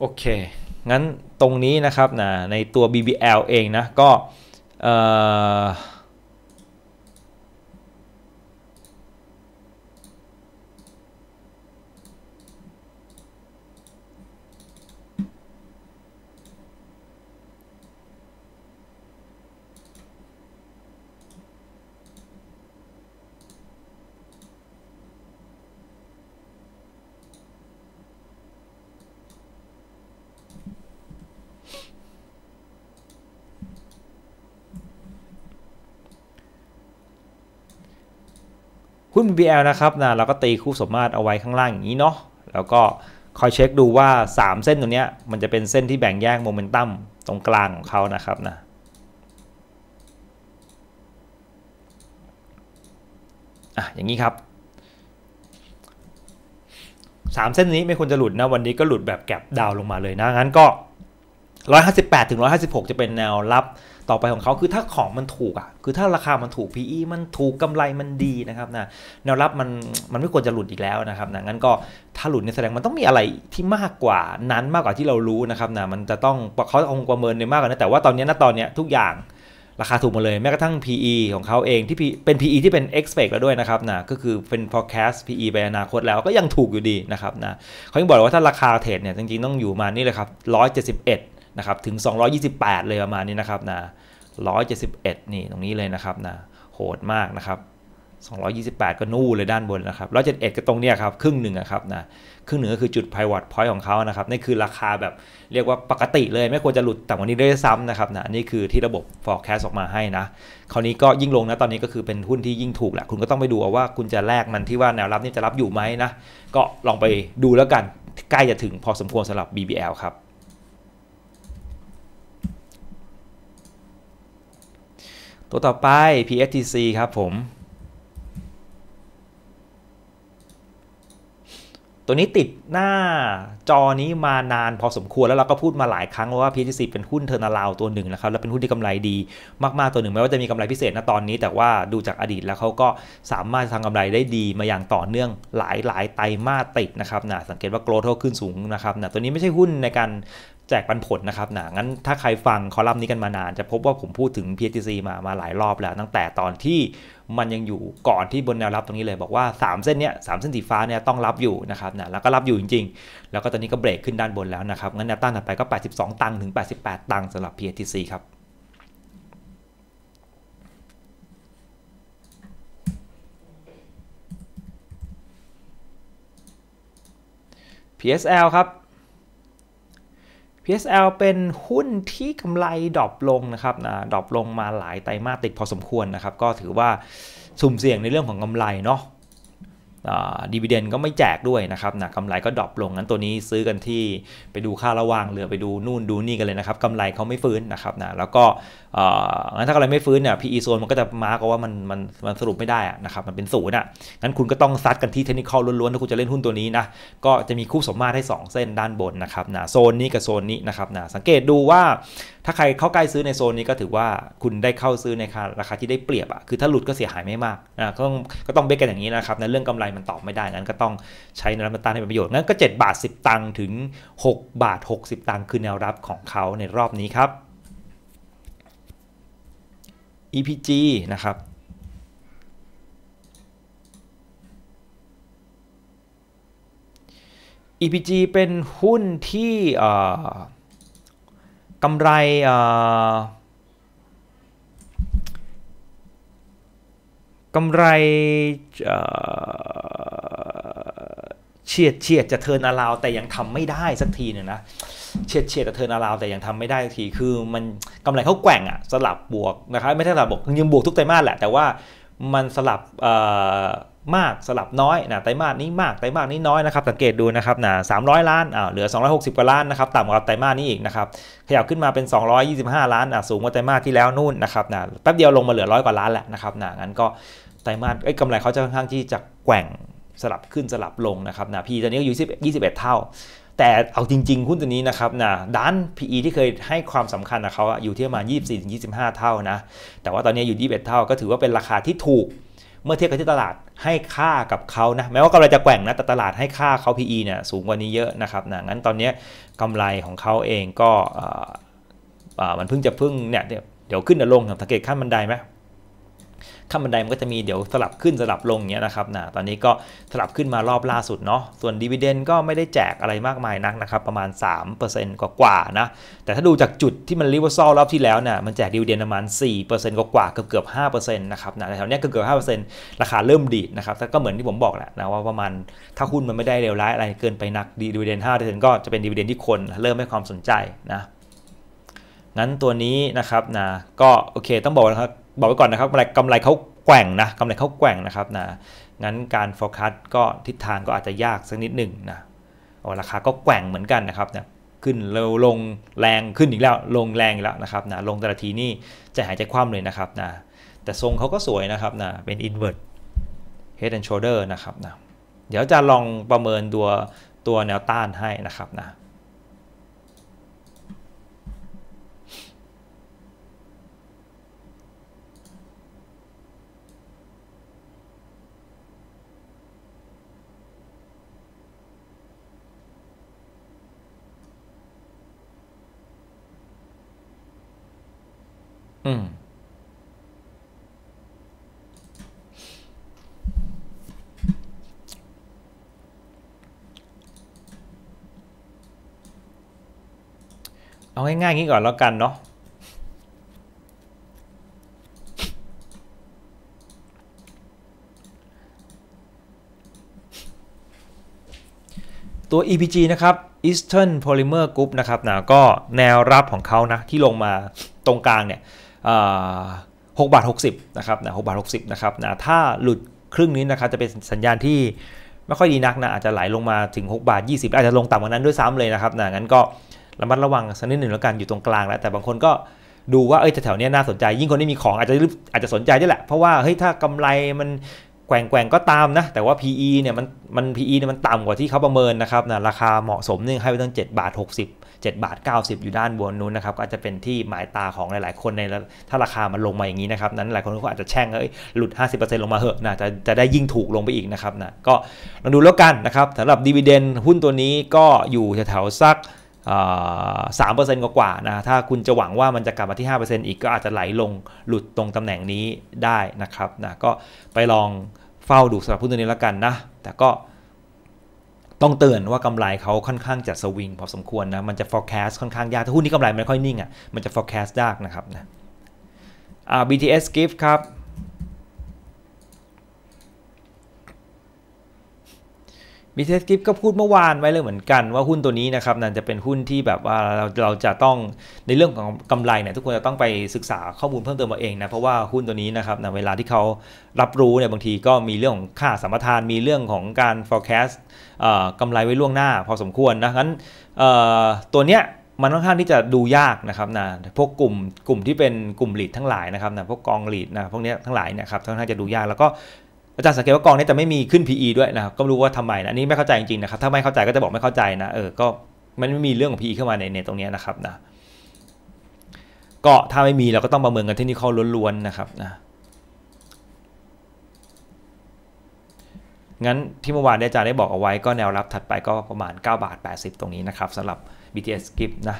[SPEAKER 1] โอเค งั้นตรงนี้นะครับนะในตัว BBL เองนะก็ BL นะครับนะเราก็ตีคู่สมมาตรเอาไว้ข้างล่างอย่างนี้เนาะแล้วก็คอยเช็คดูว่า 3 เส้นตรงนี้มันจะเป็นเส้นที่แบ่งแยกโมเมนตัมตรงกลางของเขานะครับนะอ่ะอย่างนี้ครับ 3 เส้นนี้ไม่ควรจะหลุดนะวันนี้ก็หลุดแบบแก็บดาวลงมาเลยนะ งั้นก็ 158ถึง156 จะเป็นแนวรับต่อไปของเขาคือถ้าของมันถูกอ่ะคือถ้าราคามันถูก PE มันถูกกำไรมันดีนะครับนะแนวรับมันมันไม่ควรจะหลุดอีกแล้วนะครับนะงั้นก็ถ้าหลุดเนี่ยแสดงมันต้องมีอะไรที่มากกว่านั้นมากกว่าที่เรารู้นะครับนะมันจะต้องเขาคงประเมินในมากกว่านั้นแต่ว่าตอนนี้ณตอนเนี้ยทุกอย่างราคาถูกหมดเลยแม้กระทั่ง PE ของเขาเองที่เป็น PE ที่เป็น expect แล้วด้วยนะครับนะก็คือเป็น forecast PE ไปอนาคตแล้วก็ยังถูกอยู่ดีนะครับนะเขายังบอกว่าถ้าราคาเทรดเนี่ยจริงๆต้องอยู่มานี่เลยครับ 171นะครับถึง 228 เลยประมาณนี้นะครับนะ171 นี่ตรงนี้เลยนะครับนะโหดมากนะครับ 228 ก็นู่เลยด้านบนนะครับ 171 ก็ตรงเนี้ยครับ ครึ่งหนึ่งนะครับนะ ครึ่งหนึ่งก็คือจุด pivot point ของเขานะครับ นี่คือราคาแบบเรียกว่าปกติเลยไม่ควรจะหลุด แต่วันนี้ได้ซ้ำนะครับนะนี่คือที่ระบบ forecast ออกมาให้นะ คราวนี้ก็ยิ่งลงนะ ตอนนี้ก็คือเป็นหุ้นที่ยิ่งถูกแหละคุณก็ต้องไปดูว่าคุณจะแลกมันที่ว่าแนวรับนี่จะรับอยู่ไหมนะ ก็ลองไปดูแล้วกัน ใกล้จะถึงพอสมควรสำหรับ BBL ครับตัวต่อไป PSTC ครับผมตัวนี้ติดหน้าจอนี้มานานพอสมควรแล้วเราก็พูดมาหลายครั้งว่า PTC เป็นหุ้นเทอร์นาลาวตัวหนึ่งนะครับและเป็นหุ้นที่กำไรดี มากๆ ตัวหนึ่งแม้ว่าจะมีกำไรพิเศษนะตอนนี้ แต่ว่าดูจากอดีต แล้วเขาก็สามารถทำกำไรได้ดีมาอย่างต่อเนื่องหลายๆไตรมาสติดนะครับนะสังเกตว่าโกลด์ขึ้นสูงนะครับนะตัวนี้ไม่ใช่หุ้นในการแจกปันผลนะครับนะงั้นถ้าใครฟังคอลัมน์นี้กันมานานจะพบว่าผมพูดถึง PTC มามาหลายรอบแล้ว ตั้งแต่ตอนที่มันยังอยู่ก่อนที่บนแนวรับตรงนี้เลยบอกว่า 3 เส้นเนี้ยสเส้นสีฟ้าเนี่ยต้องรับอยู่นะครับนะแล้วก็รับอยู่จริง ๆ แล้วก็ตอนนี้ก็เบรกขึ้นด้านบนแล้วนะครับ งั้นแนวต้านถัดไปก็ 82 ตังค์ถึง 88 ตังค์สำหรับ PTC ครับ PSL ครับ PSL เป็นหุ้นที่กำไรดรอปลงนะครับดรอปลงมาหลายไตรมาสติดพอสมควรนะครับ ก็ถือว่าสุ่มเสี่ยงในเรื่องของกำไรเนาะดีเวเดนก็ไม่แจกด้วยนะครับนะกำไรก็ดรอปลงงั้นตัวนี้ซื้อกันที่ไปดูค่าระวางเรือไปดู นู่นดูนี่กันเลยนะครับ กำไรเขาไม่ฟื้นนะครับนะแล้วก็งั้นถ้าอะไรไม่ฟื้นเนี่ย PE โซนมันก็จะมาร์กว่ามันมันมันสรุปไม่ได้นะครับมันเป็นศูนย์อ่ะงั้นคุณก็ต้องซัดกันที่เทคนิคอลล้วนๆ ถ้าคุณจะเล่นหุ้นตัวนี้นะก็จะมีคู่สมมาตรให้ 2 เส้นด้านบนนะครับนะโซนนี้กับโซนนี้นะครับนะสังเกตดูว่าถ้าใครเข้าใกล้ซื้อในโซนนี้ก็ถือว่าคุณได้เข้าซื้อในราคาที่ได้เปรียบอ่ะคือถ้าหลุดก็เสียหายไม่มากนะก็ต้องก็ต้องเบรกกันอย่างนี้นะครับ ในเรื่องกำไรมันตอบไม่ได้นั้น ก็ต้องใช้ในรับตานให้เป็นประโยชน์งั้นก็ 7 บาท 10ตังค์ถึง 6 บาท 60 ตังค์คือแนวรับของเขาในรอบนี้ครับ EPG นะครับ EPG เป็นหุ้นที่กำไร กำไรเฉียดเฉียดจะเทินอาราวแต่ยังทำไม่ได้สักทีเนี่ยนะเฉียดเฉียดจะเทินอาราวแต่ยังทำไม่ได้สักที คือมันกำไรเขาแกว่งอะสลับบวกนะครับไม่ใช่สลับบวกยังบวกทุกไตรมาสแหละแต่ว่ามันสลับมากสลับน้อยนะไตรมาสนี้มากไตรมาสนี้น้อยนะครับสังเกตดูนะครับนะสามร้อยล้านอ่าเหลือ260กว่าล้านนะครับต่ำกว่าไตรมาสนี้อีกนะครับขยับขึ้นมาเป็น 225ล้านอ่ะสูงกว่าไตรมาสที่แล้วนู่นนะครับนะแป๊บเดียวลงมาเหลือร้อยกว่าล้านแหละนะครับนะงั้นก็ไตรมาสไอ้กำไรเขาจะค่อนข้างที่จะแกว่งสลับขึ้นสลับลงนะครับนะพีตอนนี้ก็อยู่21 เท่า แต่เอาจริง ๆ หุ้นตัวนี้นะครับนะด้าน PE ที่เคยให้ความสำคัญนะเขาอยู่ที่ประมาณ24-25 เท่านะแต่ว่าตอนนี้อยู่ 21 เท่าก็ถือว่าเป็นราคาที่ถูกเมื่อเทียบกับที่ตลาดให้ค่ากับเขานะแม้ว่ากำไรจะแกว่งนะแต่ตลาดให้ค่าเขา PE เนี่ยสูงกว่านี้เยอะนะครับนะงั้นตอนนี้กำไรของเขาเองก็มันเพิ่งจะเพิ่งเนี่ยเดี๋ยวขึ้นเดี๋ยวลงสังเกตขั้นบันไดไหมขั้นบันไดมันก็จะมีเดี๋ยวสลับขึ้นสลับลงเงี้ยนะครับนะตอนนี้ก็สลับขึ้นมารอบล่าสุดเนาะส่วนดีเวเดนก็ไม่ได้แจกอะไรมากมายนักนะครับประมาณ 3%กว่ากว่านะแต่ถ้าดูจากจุดที่มันรีเวอร์ซอลรอบที่แล้วเนี่ยมันแจกดีเวเดนประมาณ 4%กว่ากว่าเกือบเกือบ5%นะครับนะแถวเนี้ยเกือบเกือบ5%ราคาเริ่มดีดนะครับก็เหมือนที่ผมบอกแหละนะว่าประมาณถ้าหุ้นมันไม่ได้เร็วร้ายอะไรเกินไปนักดีเวเดน5%ก็จะเป็นดีเวเดน ที่คนเริ่มให้ความสนใจนะงั้นตัวนี้นะครับนะก็โอเค ต้องบอกนะครับบอกไว้ก่อนนะครับกำไรกำไรเขาแกว่งนะกำไรเขาแกว่งนะครับนะ งั้นการ forecast ก็ทิศทางก็อาจจะยากสักนิดหนึ่งนะโอ้ราคาก็แกว่งเหมือนกันนะครับนะขึ้นเร็วลงแรงขึ้นอีกแล้ว ลงแรงอีกแล้วนะครับนะ ลงแต่ละทีนี่จะหายใจคว่ำเลยนะครับนะ แต่ทรงเขาก็สวยนะครับนะ เป็น invert head and shoulder นะครับนะเดี๋ยวจะลองประเมินตัวตัวแนวต้านให้นะครับนะอืมเอาง่ายๆงี้ก่อนแล้วกันเนาะตัว EPG นะครับ Eastern Polymer Group นะครับนะก็แนวรับของเขานะที่ลงมาตรงกลางเนี่ย6บาท60นะครับนะ6บาท60นะครับนะถ้าหลุดครึ่งนี้นะครับจะเป็นสัญญาณที่ไม่ค่อยดีนักนะอาจจะไหลลงมาถึง6บาท20อาจจะลงต่ำกว่านั้นด้วยซ้ำเลยนะครับนะงั้นก็ระมัดระวังสักนิดหนึ่งแล้วกันอยู่ตรงกลางแล้ว แต่บางคนก็ดูว่าเอ้ยแถวๆนี้น่าสนใจ ยิ่งคนที่มีของอาจจะอาจจะสนใจด้แหละ เพราะว่าเฮ้ยถ้ากำไรมันแกว่งๆก็ตามนะแต่ว่า PE เนี่ยมันมัน PE เนี่ยมันต่ำกว่าที่เขาประเมินนะครับนะราคาเหมาะสมนี่ให้ไปตั้ง7บาท60 7บาท90 อยู่ด้านบนนู้นนะครับก็จจะเป็นที่หมายตาของหลายๆ คนในถ้าราคามันลงมาอย่างนี้นะครับนั้นหลายคนก็อาจจะแช่งเอ้ยหลุด 50%ลงมาเหอะนะจะจะได้ยิ่งถูกลงไปอีกนะครับนะก็ลองดูแล้วกันนะครับสำหรับดีเวเดนหุ้นตัวนี้ก็อยู่แถวๆสักสามเปอร์เซ็นต์กว่าๆนะถ้าคุณจะหวังว่ามันจะกลับมาที่ห้าเปอีกก็อาจจะไหลลงหลุดตรงตำแหน่งนี้ได้นะครับนะก็ไปลองเฝ้าดูสำหรับหุ้นตัวนี้แล้วกันนะแต่ก็ต้องเตือนว่ากำไรเขาค่อนข้างจะสวิงพอสมควรนะ มันจะ forecast ค่อนข้างยาก ถ้าหุ้นนี้กำไรไม่ค่อยนิ่งอะ่ะมันจะ forecast ยากนะครับนะอ่า BTS gift ครับบิเทสกิฟก็พูดเมื่อวานไว้เลยเหมือนกันว่าหุ้นตัวนี้นะครับนั่นจะเป็นหุ้นที่แบบว่าเราเราจะต้องในเรื่องของกำไรเนี่ยทุกคนจะต้องไปศึกษาข้อมูลเพิ่มเติมมาเองนะเพราะว่าหุ้นตัวนี้นะครับนเวลาที่เขารับรู้เนี่ยบางทีก็มีเรื่องของค่าสัมปทานมีเรื่องของการ forecast กำไรไว้ล่วงหน้าพอสมควรนะงั้นตัวเนี้ยมันค่อนข้างที่จะดูยากนะครับนะพวกกลุ่มกลุ่มที่เป็นกลุ่มหลีดทั้งหลายนะครับนะพวกกองหลีดนะพวกนี้ทั้งหลายเนี่ยครับค่อนข้างจะดูยากแล้วก็อาจารย์สังเกตว่ากองนี้จะไม่มีขึ้น PE ด้วยนะ ก็รู้ว่าทำไมนะนี่ไม่เข้าใจจริงๆนะครับถ้าไม่เข้าใจก็จะบอกไม่เข้าใจนะ เออ ก็มันไม่มีเรื่องของ PE เข้ามาในในตรงนี้นะครับนะ ก็ถ้าไม่มีเราก็ต้องประเมินกันที่นี่ข้อล้วนๆนะครับนะ งั้นที่เมื่อวานอาจารย์ได้บอกเอาไว้ ก็แนวรับถัดไปก็ประมาณ 9บาท80 ตรงนี้นะครับสำหรับ BTS gift นะ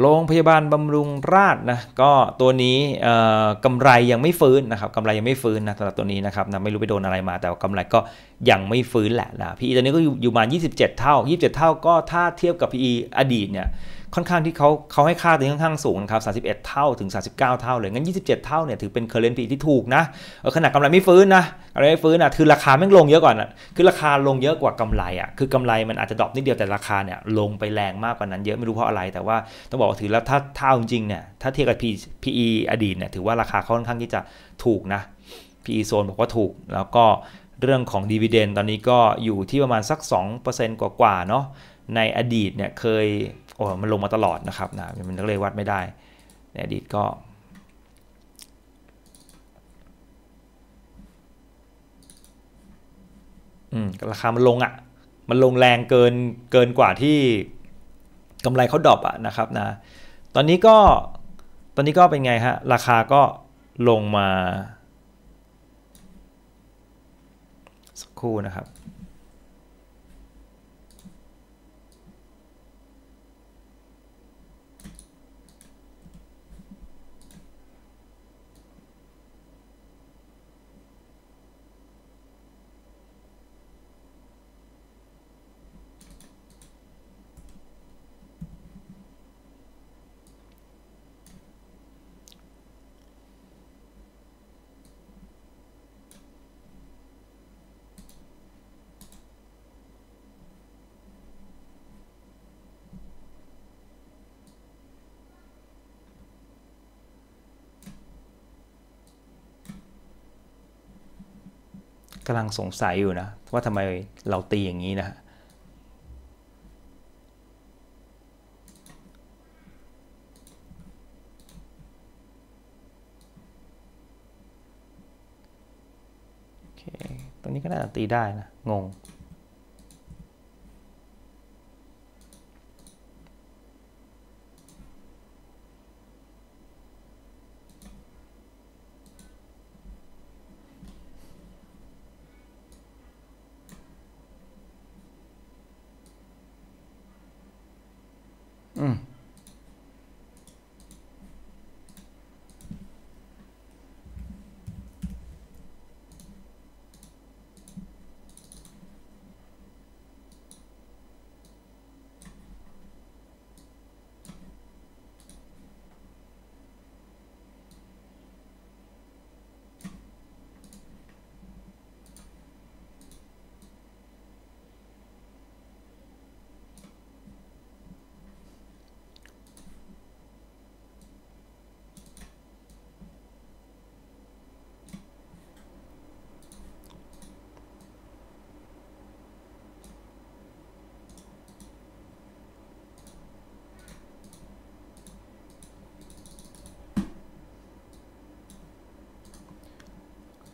[SPEAKER 1] โรงพยาบาลบำรุงราชนะก็ตัวนี้กำไรยังไม่ฟื้นนะครับกำไรยังไม่ฟื้นนะสำหรับตัวนี้นะครับนะไม่รู้ไปโดนอะไรมา แต่กำไรก็ยังไม่ฟื้นแหละนะพีตัวนี้ก็อยู่มา 27 เท่า 27เท่าก็ถ้าเทียบกับ PE อดีตเนี่ยค่อนข้างที่เขาเขาให้ค่าตัวค่อนข้างสูงนะครับ31เท่าถึง39เท่าเลย งั้น27เท่าเนี่ยถือเป็นเคอร์เรนต์ปีที่ถูกนะขนาดกำไรไม่ฟื้นนะกำไรไม่ฟื้นนะคือราคาแม่งลงเยอะก่อนนะคือราคาลงเยอะกว่ากำไรอ่ะ คือกำไรมันอาจจะดรอปนิดเดียวแต่ราคาเนี่ยลงไปแรงมากกว่านั้นเยอะไม่รู้เพราะอะไร แต่ว่าต้องบอกว่าถือแล้วถ้าเท่าจริงเนี่ย ถ้าเทียบกับ PE อดีตเนี่ยถือว่าราคาค่อนข้างที่จะถูกนะ PE โซนบอกว่าถูก แล้วก็เรื่องของดีเวเดนตอนนี้ก็อยู่ที่ประมาณสัก 2%กว่าๆเนาะในอดีตเนี่ยเคยมันลงมาตลอดนะครับนะมันก็เลยวัดไม่ได้ในอดีตก็ราคามันลงอะ่ะ มันลงแรงเกินเกินกว่าที่กำไรเขาดรอปอ่ะนะครับนะ ตอนนี้ก็ตอนนี้ก็เป็นไงฮะ ราคาก็ลงมา สักครู่นะครับกำลังสงสัยอยู่นะว่าทำไมเราตีอย่างนี้นะตรงนี้ก็น่าจะตีได้นะงง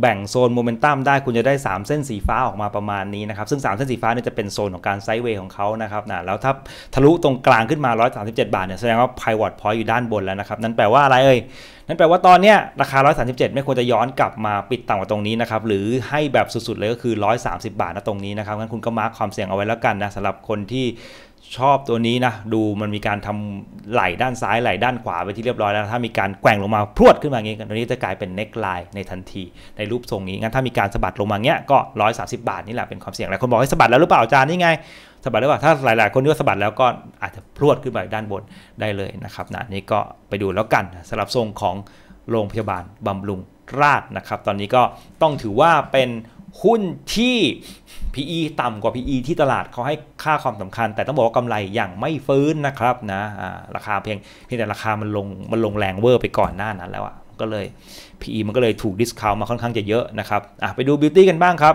[SPEAKER 1] แบ่งโซนโมเมนตัมได้คุณจะได้ 3 เส้นสีฟ้าออกมาประมาณนี้นะครับ ซึ่ง 3 เส้นสีฟ้าเนี่ยจะเป็นโซนของการไซด์เวย์ของเขานะครับนะแล้วถ้าทะลุตรงกลางขึ้นมา 137 บาทเนี่ยแสดงว่าไพวอ t p o i n อยู่ด้านบนแล้วนะครับ นั่นแปลว่าอะไรเอ่ย นั่นแปลว่าตอนเนี้ยราคา 137 ไม่ควรจะย้อนกลับมาปิดต่ำกว่าตรงนี้นะครับ หรือให้แบบสุดๆเลยก็คือ 130 บาทนะตรงนี้นะครับงั้นคุณก็มาร์คความเสี่ยงเอาไว้แล้วกันนะสำหรับคนที่ชอบตัวนี้นะดูมันมีการทำไหลด้านซ้ายไหลด้านขวาไปที่เรียบร้อยแล้วถ้ามีการแกว่งลงมาพรวดขึ้นมาอย่างนี้ตัวนี้จะกลายเป็นเน็กไลน์ในทันที ในรูปทรงนี้งั้นถ้ามีการสะบัดลงมาเงี้ยก็130 บาทนี่แหละเป็นความเสี่ยงหลายคนบอกให้สะบัดแล้วหรือเปล่าอาจารย์นี่ไงสะบัดหรือเปล่าถ้าหลายๆคนที่ว่าสะบัดแล้ว ก็อาจจะพรวดขึ้นไปด้านบนได้เลยนะครับนะนี่ก็ไปดูแล้วกันสำหรับทรงของโรงพยาบาลบำรุงราชนะครับ ตอนนี้ก็ต้องถือว่าเป็นหุ้นที่ PE ต่ำกว่า PE ที่ตลาดเขาให้ค่าความสำคัญ แต่ต้องบอกว่ากำไรอย่างไม่ฟื้นนะครับนะราคาเพียงเพียง แต่ราคามันลงมันลงแรงเวอร์ไปก่อนหน้านั้นแล้วอะก็เลย PE มันก็เลยถูกดิสคาวมาค่อนข้างจะเยอะนะครับอ่ไปดูบิวตี้กันบ้างครับ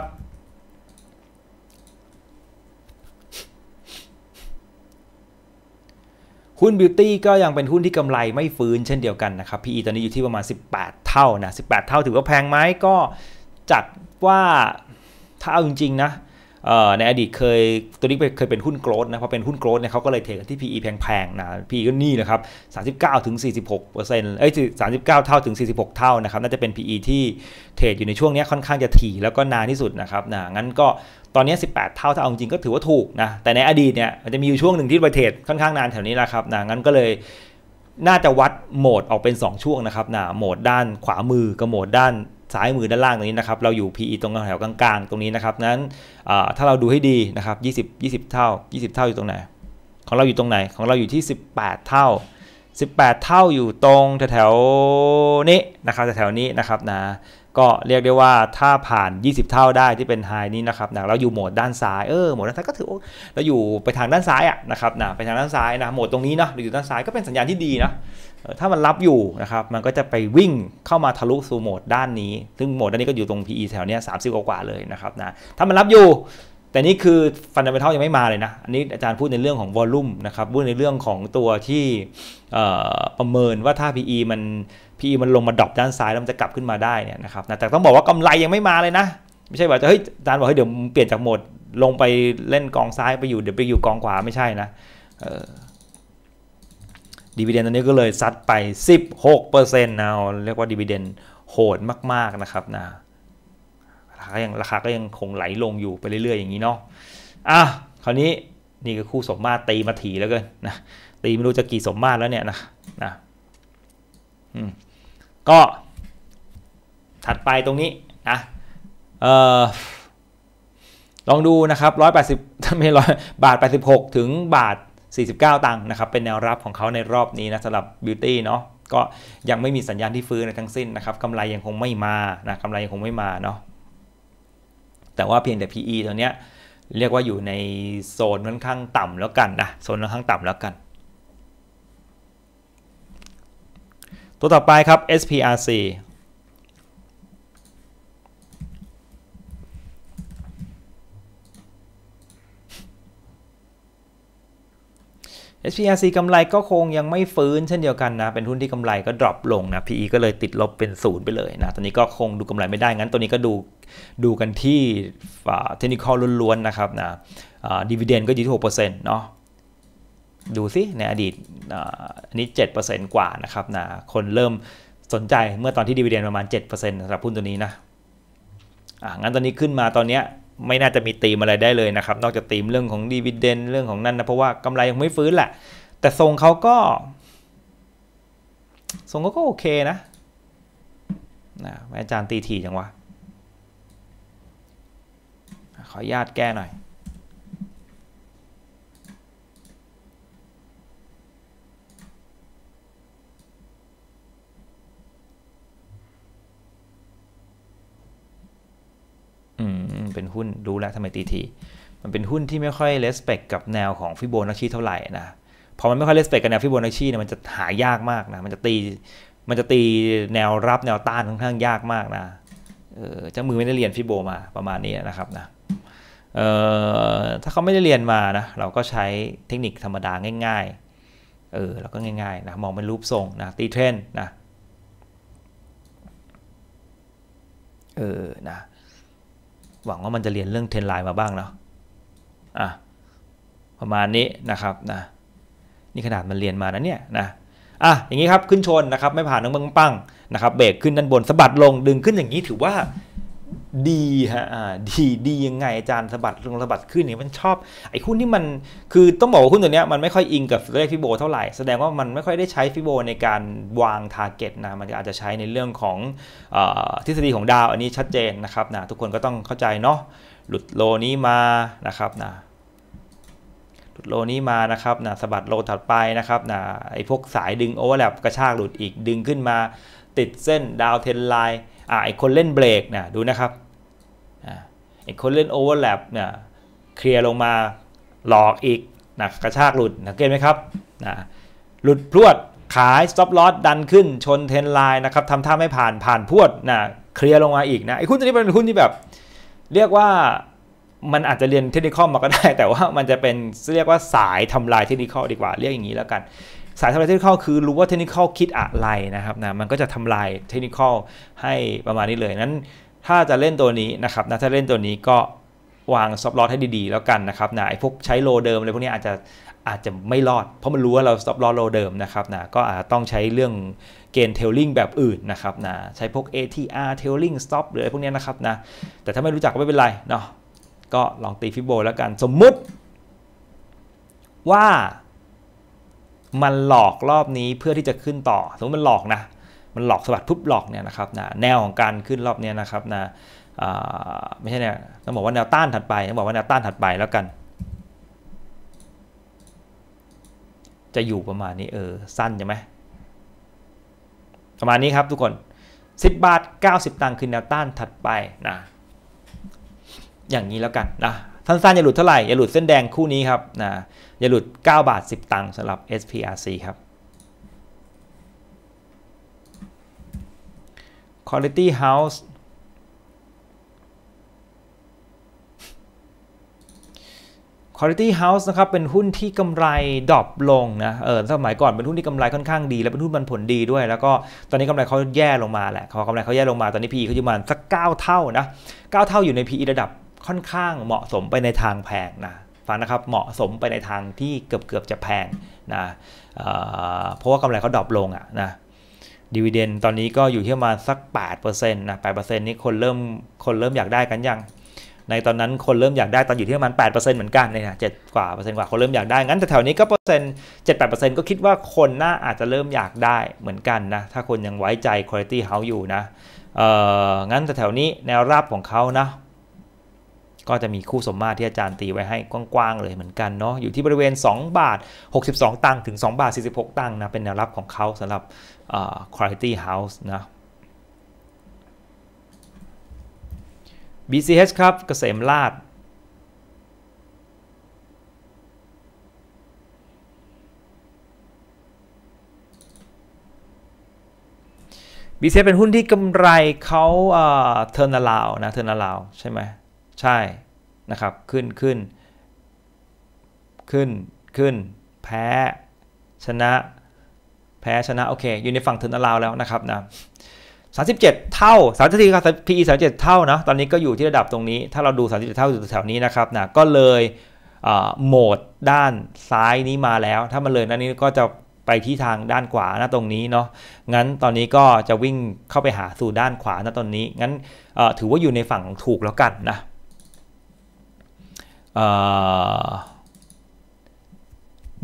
[SPEAKER 1] หุ้นบิวตี้ก็ยังเป็นหุ้นที่กำไรไม่ฟื้นเช่นเดียวกันนะครับ PE ตอนนี้อยู่ที่ประมาณ 18 เท่านะ18 เท่าถือว่าแพงไหมก็จัดว่าถ้าเอาจริงๆนะในอดีตเคยตัวนี้เคยเป็นหุ้นโกลด์นะพอเป็นหุ้นโกลด์เนี่ยเขาก็เลยเทกันที่ PE แพงๆนะ PE ก็นี่นะครับ39ถึง46เปอร์เซ็นต์เอ้ย39 เท่าถึง 46 เท่านะครับน่าจะเป็น PE ที่เทรดอยู่ในช่วงนี้ค่อนข้างจะถี่แล้วก็นานที่สุดนะครับนะงั้นก็ตอนนี้18เท่าถ้าเอาจริงก็ถือว่าถูกนะแต่ในอดีตเนี่ยมันจะมีอยู่ช่วงหนึ่งที่ไปเทรดค่อนข้างนานแถวนี้แหละครับนะงั้นก็เลยน่าจะวัดโหมดออกเป็น 2 ช่วงนะครับนะโหมดด้านขวามือกับโหมดด้านซ้ายมือด้านล่างตรงนี้นะครับ เราอยู่ PE ตรงแถวกลางๆ ตรงนี้นะครับนั้นถ้าเราดูให้ดีนะครับ20 20 เท่า 20 เท่าอยู่ตรงไหน ของเราอยู่ตรงไหน ของเราอยู่ที่18 เท่า 18 เท่าอยู่ตรงแถวๆนี้นะครับ แถวๆนี้นะครับนะก็เรียกได้ว่าถ้าผ่าน 20 เท่าได้ที่เป็นไฮนี้นะครับนะเราอยู่โหมดด้านซ้าย เออ โหมดด้านซ้ายก็ถือเราอยู่ไปทางด้านซ้ายอ่ะนะครับนะไปทางด้านซ้ายนะ โหมดตรงนี้เนาะอยู่ด้านซ้ายก็เป็นสัญญาณที่ดีนะถ้ามันรับอยู่นะครับ มันก็จะไปวิ่งเข้ามาทะลุสู่โหมดด้านนี้ ซึ่งโหมดด้านนี้ก็อยู่ตรง PE แถวเนี้ยสามสิบกว่าเลยนะครับนะ ถ้ามันรับอยู่ แต่นี่คือฟันดัมเบลท์ยังไม่มาเลยนะ อันนี้อาจารย์พูดในเรื่องของวอลลุ่มนะครับ พูดในเรื่องของตัวที่ประเมินว่าถ้า PE มัน PE มันลงมาดรอปด้านซ้ายแล้วมันจะกลับขึ้นมาได้เนี่ยนะครับแต่ต้องบอกว่ากำไรยังไม่มาเลยนะ ไม่ใช่ว่าจะเฮ้ยอาจารย์บอกเฮ้ยเดี๋ยวเปลี่ยนจากโหมดลงไปเล่นกองซ้ายไปอยู่เดี๋ยวไปอยู่กองขวาไม่ใช่นะดีเวเดนตอนนี้ก็เลยซัดไป 16%นะเรียกว่าดีเวเดนโหดมากๆนะครับนะราคายังราคาก็ยังคงไหลลงอยู่ ไปเรื่อยๆอย่างนี้เนาะอ่ะ คราวนี้ นี่ก็คู่สมมาตรตีมาถีแล้วกันนะตีไม่รู้จะกี่สมมาตรแล้วเนี่ยนะนะอืมก็ ถัดไปตรงนี้นะเออลองดูนะครับร้อยแปดสทำไมร้อยบาทแปดสิบหกถึงบาท49 ตังค์นะครับเป็นแนวรับของเขาในรอบนี้นะสำหรับบิวตี้เนาะก็ยังไม่มีสัญญาณที่ฟื้นในทั้งสิ้นนะครับกำไรยังคงไม่มานะกำไรยังคงไม่มาเนาะแต่ว่าเพียงแต่ PE ตัวเนี้ย เรียกว่าอยู่ในโซนค่อนข้างต่ำแล้วกันนะโซนค่อนข้างต่ำแล้วกัน ตัวต่อไปครับ SPRC HPRC กำไรก็คงยังไม่ฟื้นเช่นเดียวกันนะ เป็นหุ้นที่กำไรก็ดรอปลงนะ PE ก็เลยติดลบเป็นศูนย์ไปเลยนะ ตอนนี้ก็คงดูกำไรไม่ได้ งั้นตัวนี้ก็ดูดูกันที่เทคนิคอลล้วนๆนะครับนะดีเวเดนก็ยี่ที่หกเปอร์เซ็นต์เนาะดูสิ ในอดีตอันนี้เจ็ดเปอร์เซ็นต์กว่านะครับนะคนเริ่มสนใจเมื่อตอนที่ดีเวเดนประมาณเจ็ดเปอร์เซ็นต์สำหรับหุ้นตัวนี้นะอ่างั้นตอนนี้ขึ้นมาตอนเนี้ยไม่น่าจะมีตีมอะไรได้เลยนะครับ นอกจากตีมเรื่องของดีเวเดนเรื่องของนั่นนะ เพราะว่ากำไรยังไม่ฟื้นแหละ แต่ทรงเขาก็ทรงเขาก็โอเคนะนะอาจารย์ตีถี่จังวะ ขออนุญาตแก้หน่อยอืมเป็นหุ้นรู้แล้วทำไมตีที มันเป็นหุ้นที่ไม่ค่อยเลสเปกกับแนวของฟิโบนัชชีเท่าไหร่นะพอมันไม่ค่อยเลสเปกกับแนวฟิโบนัชชีเนี่ยมันจะหายากมากนะ มันจะตีมันจะตีแนวรับแนวต้านค่อนข้างยากมากนะเออเจ้ามือไม่ได้เรียนฟิโบมาประมาณนี้นะครับ นะเออถ้าเขาไม่ได้เรียนมานะเราก็ใช้เทคนิคธรรมดาง่าย ๆ เออเราก็ง่ายๆนะมองเป็นรูปทรงนะ ตีเทรนนะ เออนะหวังว่ามันจะเรียนเรื่องเทรนไลน์มาบ้างเนาะ อ่ะประมาณนี้นะครับนะ นี่ขนาดมันเรียนมานะเนี่ยนะ อ่ะอย่างนี้ครับขึ้นชนนะครับ ไม่ผ่านน้องเบิงปังนะครับเบรกขึ้นด้านบนสะบัดลง ดึงขึ้นอย่างนี้ถือว่าดีฮะดีดียังไง อาจารย์สะบัดลงสะบัดขึ้นเนี่ยมันชอบไอ้หุ้นที่มันคือต้องบอกว่าหุ้นตัวเนี้ยมันไม่ค่อยอิงกับเลขฟิโบเท่าไหร่ แสดงว่ามันไม่ค่อยได้ใช้ฟิโบในการวางทาร์เก็ตนะมันอาจจะใช้ในเรื่องของอทฤษฎีของดาวอันนี้ชัดเจนนะครับนะทุกคนก็ต้องเข้าใจเนาะหลุดโลนี้มานะครับนะหลุดโลนี้มานะครับนะสะบัดโลถัดไปนะครับนะไอ้พวกสายดึงโอเวอร์แลปกระชากหลุดอีกดึงขึ้นมาติดเส้นดาวเทนไลน์อ่ไอคนเล่นเบรกนะดูนะครับอ่ไอคนเล่นโอเวอร์แลปเนี่ยเคลียร์ลงมาหลอกอีกนะกระชากหลุดนะเกตไหมครับนะหลุดพรวดขาย stop loss ดันขึ้น ชน เทนไลน์นะครับทำท่าไม่ผ่านผ่านพรวดนะเคลียร์ลงมาอีกนะไอ้หุ้นตัวนี้เป็นหุ้นที่แบบ เรียกว่ามันอาจจะเรียนเทคนิคอลมาก็ได้แต่ว่ามันจะเป็นเรียกว่าสายทำลายเทคนิคอลดีกว่า เรียกอย่างนี้แล้วกันสายทำลายเทคนิคคือรู้ว่าเทคนิคคิดอะไรนะครับนะมันก็จะทำลายเทคนิคให้ประมาณนี้เลยนั้น ถ้าจะเล่นตัวนี้นะครับนะถ้าเล่นตัวนี้ก็ วางซอฟต์ลอสให้ดีๆแล้วกันนะครับนะไอ้พวกใช้โลเดิมอะไรพวกนี้อาจจะอาจจะไม่รอด เพราะมันรู้ว่าเราซับอปลอสโลเดิมนะครับนะก็อาจต้องใช้เรื่องเกณฑ์เทลลิงแบบอื่นนะครับนะใช้พวก ATR เทลลิงสต็อปหรืออะไรพวกนี้นะครับนะแต่ถ้าไม่รู้จักก็ไม่เป็นไรเนาะก็ลองตีฟิโบแล้วกัน สมมุติว่ามันหลอกรอบนี้เพื่อที่จะขึ้นต่อสมมติมันหลอกนะ มันหลอกสวัสดปุ๊บหลอกเนี่ยนะครับนะแนวของการขึ้นรอบนี้นะครับนะไม่ใช่เนี่ยต้องบอกว่าแนวต้านถัดไปต้องบอกว่าแนวต้านถัดไปแล้วกัน จะอยู่ประมาณนี้เออ สั้นใช่ไหมประมาณนี้ครับทุกคน 10 บาท 90 ตังค์คือแนวต้านถัดไปนะ อย่างนี้แล้วกันนะสั้นๆอย่าหลุดเท่าไหร่อย่าหลุดเส้นแดงคู่นี้ครับนะอย่าหลุด 9 บาท 10ตังค์สำหรับ SPRC ครับ Quality House q u a l i t y House นะครับเป็นหุ้นที่กำไรดรอปลงนะเออสมัยก่อน เป็นหุ้นที่กำไรค่อนข้างดีและเป็นหุ้นมันผลดีด้วย แล้วก็ตอนนี้กำไรเขาแย่ลงมาแหละพอกำไรเขาแย่ลงมาตอนนี้ PE เขาอยู่ประมาณสัก9เท่านะ9เท่าอยู่ใน PE ระดับค่อนข้างเหมาะสมไปในทางแพงนะฟังนะครับ เหมาะสมไปในทางที่เกือบเกือบจะแพงนะเเพราะว่ากำไรเขาดรอปลงอะนะดีเวเดนตอนนี้ก็อยู่ที่ประมาณสัก8%นะ8%นี้คนเริ่มคนเริ่มอยากได้กันยัง ในตอนนั้นคนเริ่มอยากได้ตอนอยู่ที่ประมาณ8%เหมือนกันเนี่ยเจ็ดกว่าเปอร์เซ็นต์กว่าคนเริ่มอยากได้ งั้นแต่แถวนี้ก็เปอร์เซ็นต์เจ็ดแปดเปอร์เซ็นต์ก็คิดว่าคนน่าอาจจะเริ่มอยากได้เหมือนกันนะถ้าคนยังไว้ใจคุณภาพเขาอยู่นะเอองั้นแต่แถวนี้แนวราบของเขานะก็จะมีคู่สมมาตรที่อาจารย์ตีไว้ให้กว้างๆเลยเหมือนกันเนาะอยู่ที่บริเวณ 2 บาท 62 ตังค์ถึง2บาท46 ตังค์นะเป็นแนวรับของเขาสำหรับ quality house นะ BCH ครับกเกษมราชบีเซเป็นหุ้นที่กำไรเขาเทอร์นาลาวนะเทอร์นาลาวใช่ไหมใช่ นะครับ ขึ้นขึ้น ขึ้น ขึ้น แพ้ ชนะ แพ้ ชนะ โอเค อยู่ในฝั่งทินอาวแล้วนะครับ นะสาเท่าสามีครับ PE 37 เท่านะตอนนี้ก็อยู่ที่ระดับตรงนี้ ถ้าเราดู37เท่าอยู่แถวนี้นะครับ นะ ก็เลยโหมดด้านซ้ายนี้มาแล้ว ถ้ามันเลยั้นนี้ก็จะไปที่ทางด้านขวานะตรงนี้เนาะ งั้น ตอนนี้ก็จะวิ่งเข้าไปหาสู่ด้านขวานะตอนนี้ งั้นถือว่าอยู่ในฝั่งถูกแล้วกันนะ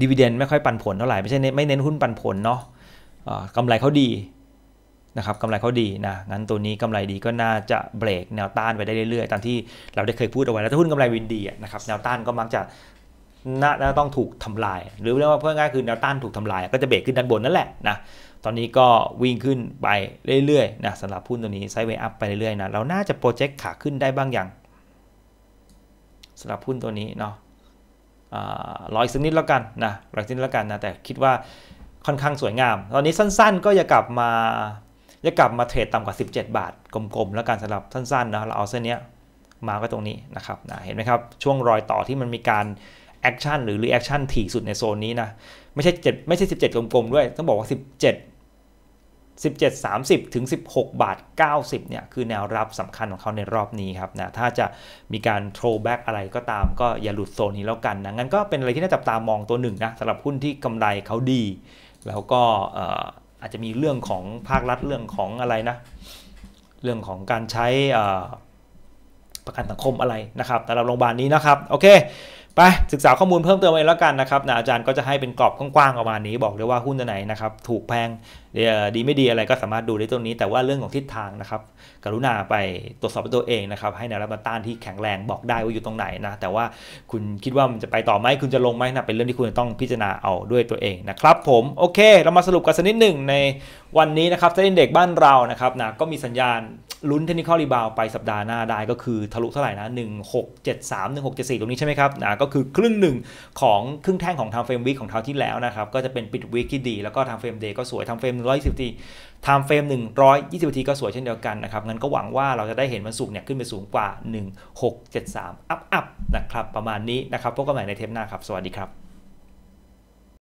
[SPEAKER 1] ดีเวเดนไม่ค่อยปันผลเท่าไหร่ไม่ใช่ไม่เน้นหุ้นปันผลเนาะกำไรเขาดีนะครับกำไรเขาดีนะงั้นตัวนี้กำไรดีก็น่าจะเบรกแนวต้านไปได้เรื่อย ๆตามที่เราได้เคยพูดเอาไว้แล้วถ้าหุ้นกำไรวินดีนะครับแนวต้านก็มักจะน่าต้องถูกทำลาย หรือเรียกว่าเพื่อง่ายคือแนวต้านถูกทำลาย ก็จะเบรกขึ้นด้านบนนั่นแหละนะตอนนี้ก็วิ่งขึ้นไปเรื่อยๆนะสำหรับหุ้นตัวนี้ไซด์เวย์อัพไปเรื่อยๆนะเราน่าจะโปรเจกต์ขาขึ้นได้บ้างอย่างสำหรับหุ้นตัวนี้เนาะรออีกสักนิดแล้วกันนะรออีกสักนิดแล้วกันนะแต่คิดว่าค่อนข้างสวยงาม ตอนนี้สั้น ๆ ก็อยากลับมาอยากลับมาเทรดต่ำกว่า 17 บาทกลมๆ แล้วกันสำหรับสั้นๆนะเราเอาเส้นนี้มาไว้ตรงนี้นะครับนะเห็นไหมครับ ช่วงรอยต่อที่มันมีการแอคชั่นหรือรีแอคชั่นถี่สุดในโซนนี้นะไม่ใช่7ไม่ใช่ 17 กลมๆ ด้วย ต้องบอกว่า 17 17.30 ถึง 16 บาท 90เนี่ยคือแนวรับสำคัญของเขาในรอบนี้ครับนะถ้าจะมีการ throw back อะไรก็ตามก็อย่าหลุดโซนนี้แล้วกันนะงั้นก็เป็นอะไรที่น่าจับตามองตัวหนึ่งนะสำหรับหุ้นที่กำไรเขาดี แล้วก็อาจจะมีเรื่องของภาครัฐเรื่องของอะไรนะ เรื่องของการใช้ประกันสังคมอะไรนะครับสำหรับโรงพยาบาลนี้นะครับ โอเค ไปศึกษาข้อมูลเพิ่มเติมเองแล้วกันนะครับนะอาจารย์ก็จะให้เป็นกรอบกว้างๆประมาณนี้ บอกเลยว่าหุ้นตัวไหนนะครับถูกแพงดีไม่ดีอะไรก็สามารถดูได้ตรงนี้ แต่ว่าเรื่องของทิศทาง นะครับกรุณาไปตรวจสอบตัวเองนะครับให้แนวรับต้านที่แข็งแรงบอกได้ว่าอยู่ตรงไหนนะแต่ว่าคุณคิดว่ามันจะไปต่อไหมคุณจะลงไหมนะเป็นเรื่องที่คุณต้องพิจารณาเอาด้วยตัวเองนะครับผมโอเคเรามาสรุปกันสักนิดหนึ่งในวันนี้นะครับเซ็นเด็กบ้านเรานะครับนะก็มีสัญญาณลุ้นเทคนิคอลรีบาวไปสัปดาห์หน้าได้ก็คือทะลุเท่าไหร่นะ1673 1674ตรงนี้ใช่ไหมครับนะก็คือครึ่งหนึ่งของครึ่งแท่งของทางเฟรมวิกของเท่าที่แล้วนะครับก็จะเป็นปิดวิกที่ดีแล้วก็ทางเฟรมเดย์ก็สวยทางเฟรม120ทีไทม์เฟรม120ทีก็สวยเช่นเดียวกันนะครับงั้นก็หวังว่าเราจะได้เห็นวันศุกร์เนี่ยขึ้นไปสูงกว่า 1673 อัพอัพนะครับประมาณนี้นะครับพบกันใหม่ในเทปหน้าครับ สวัสดีครับ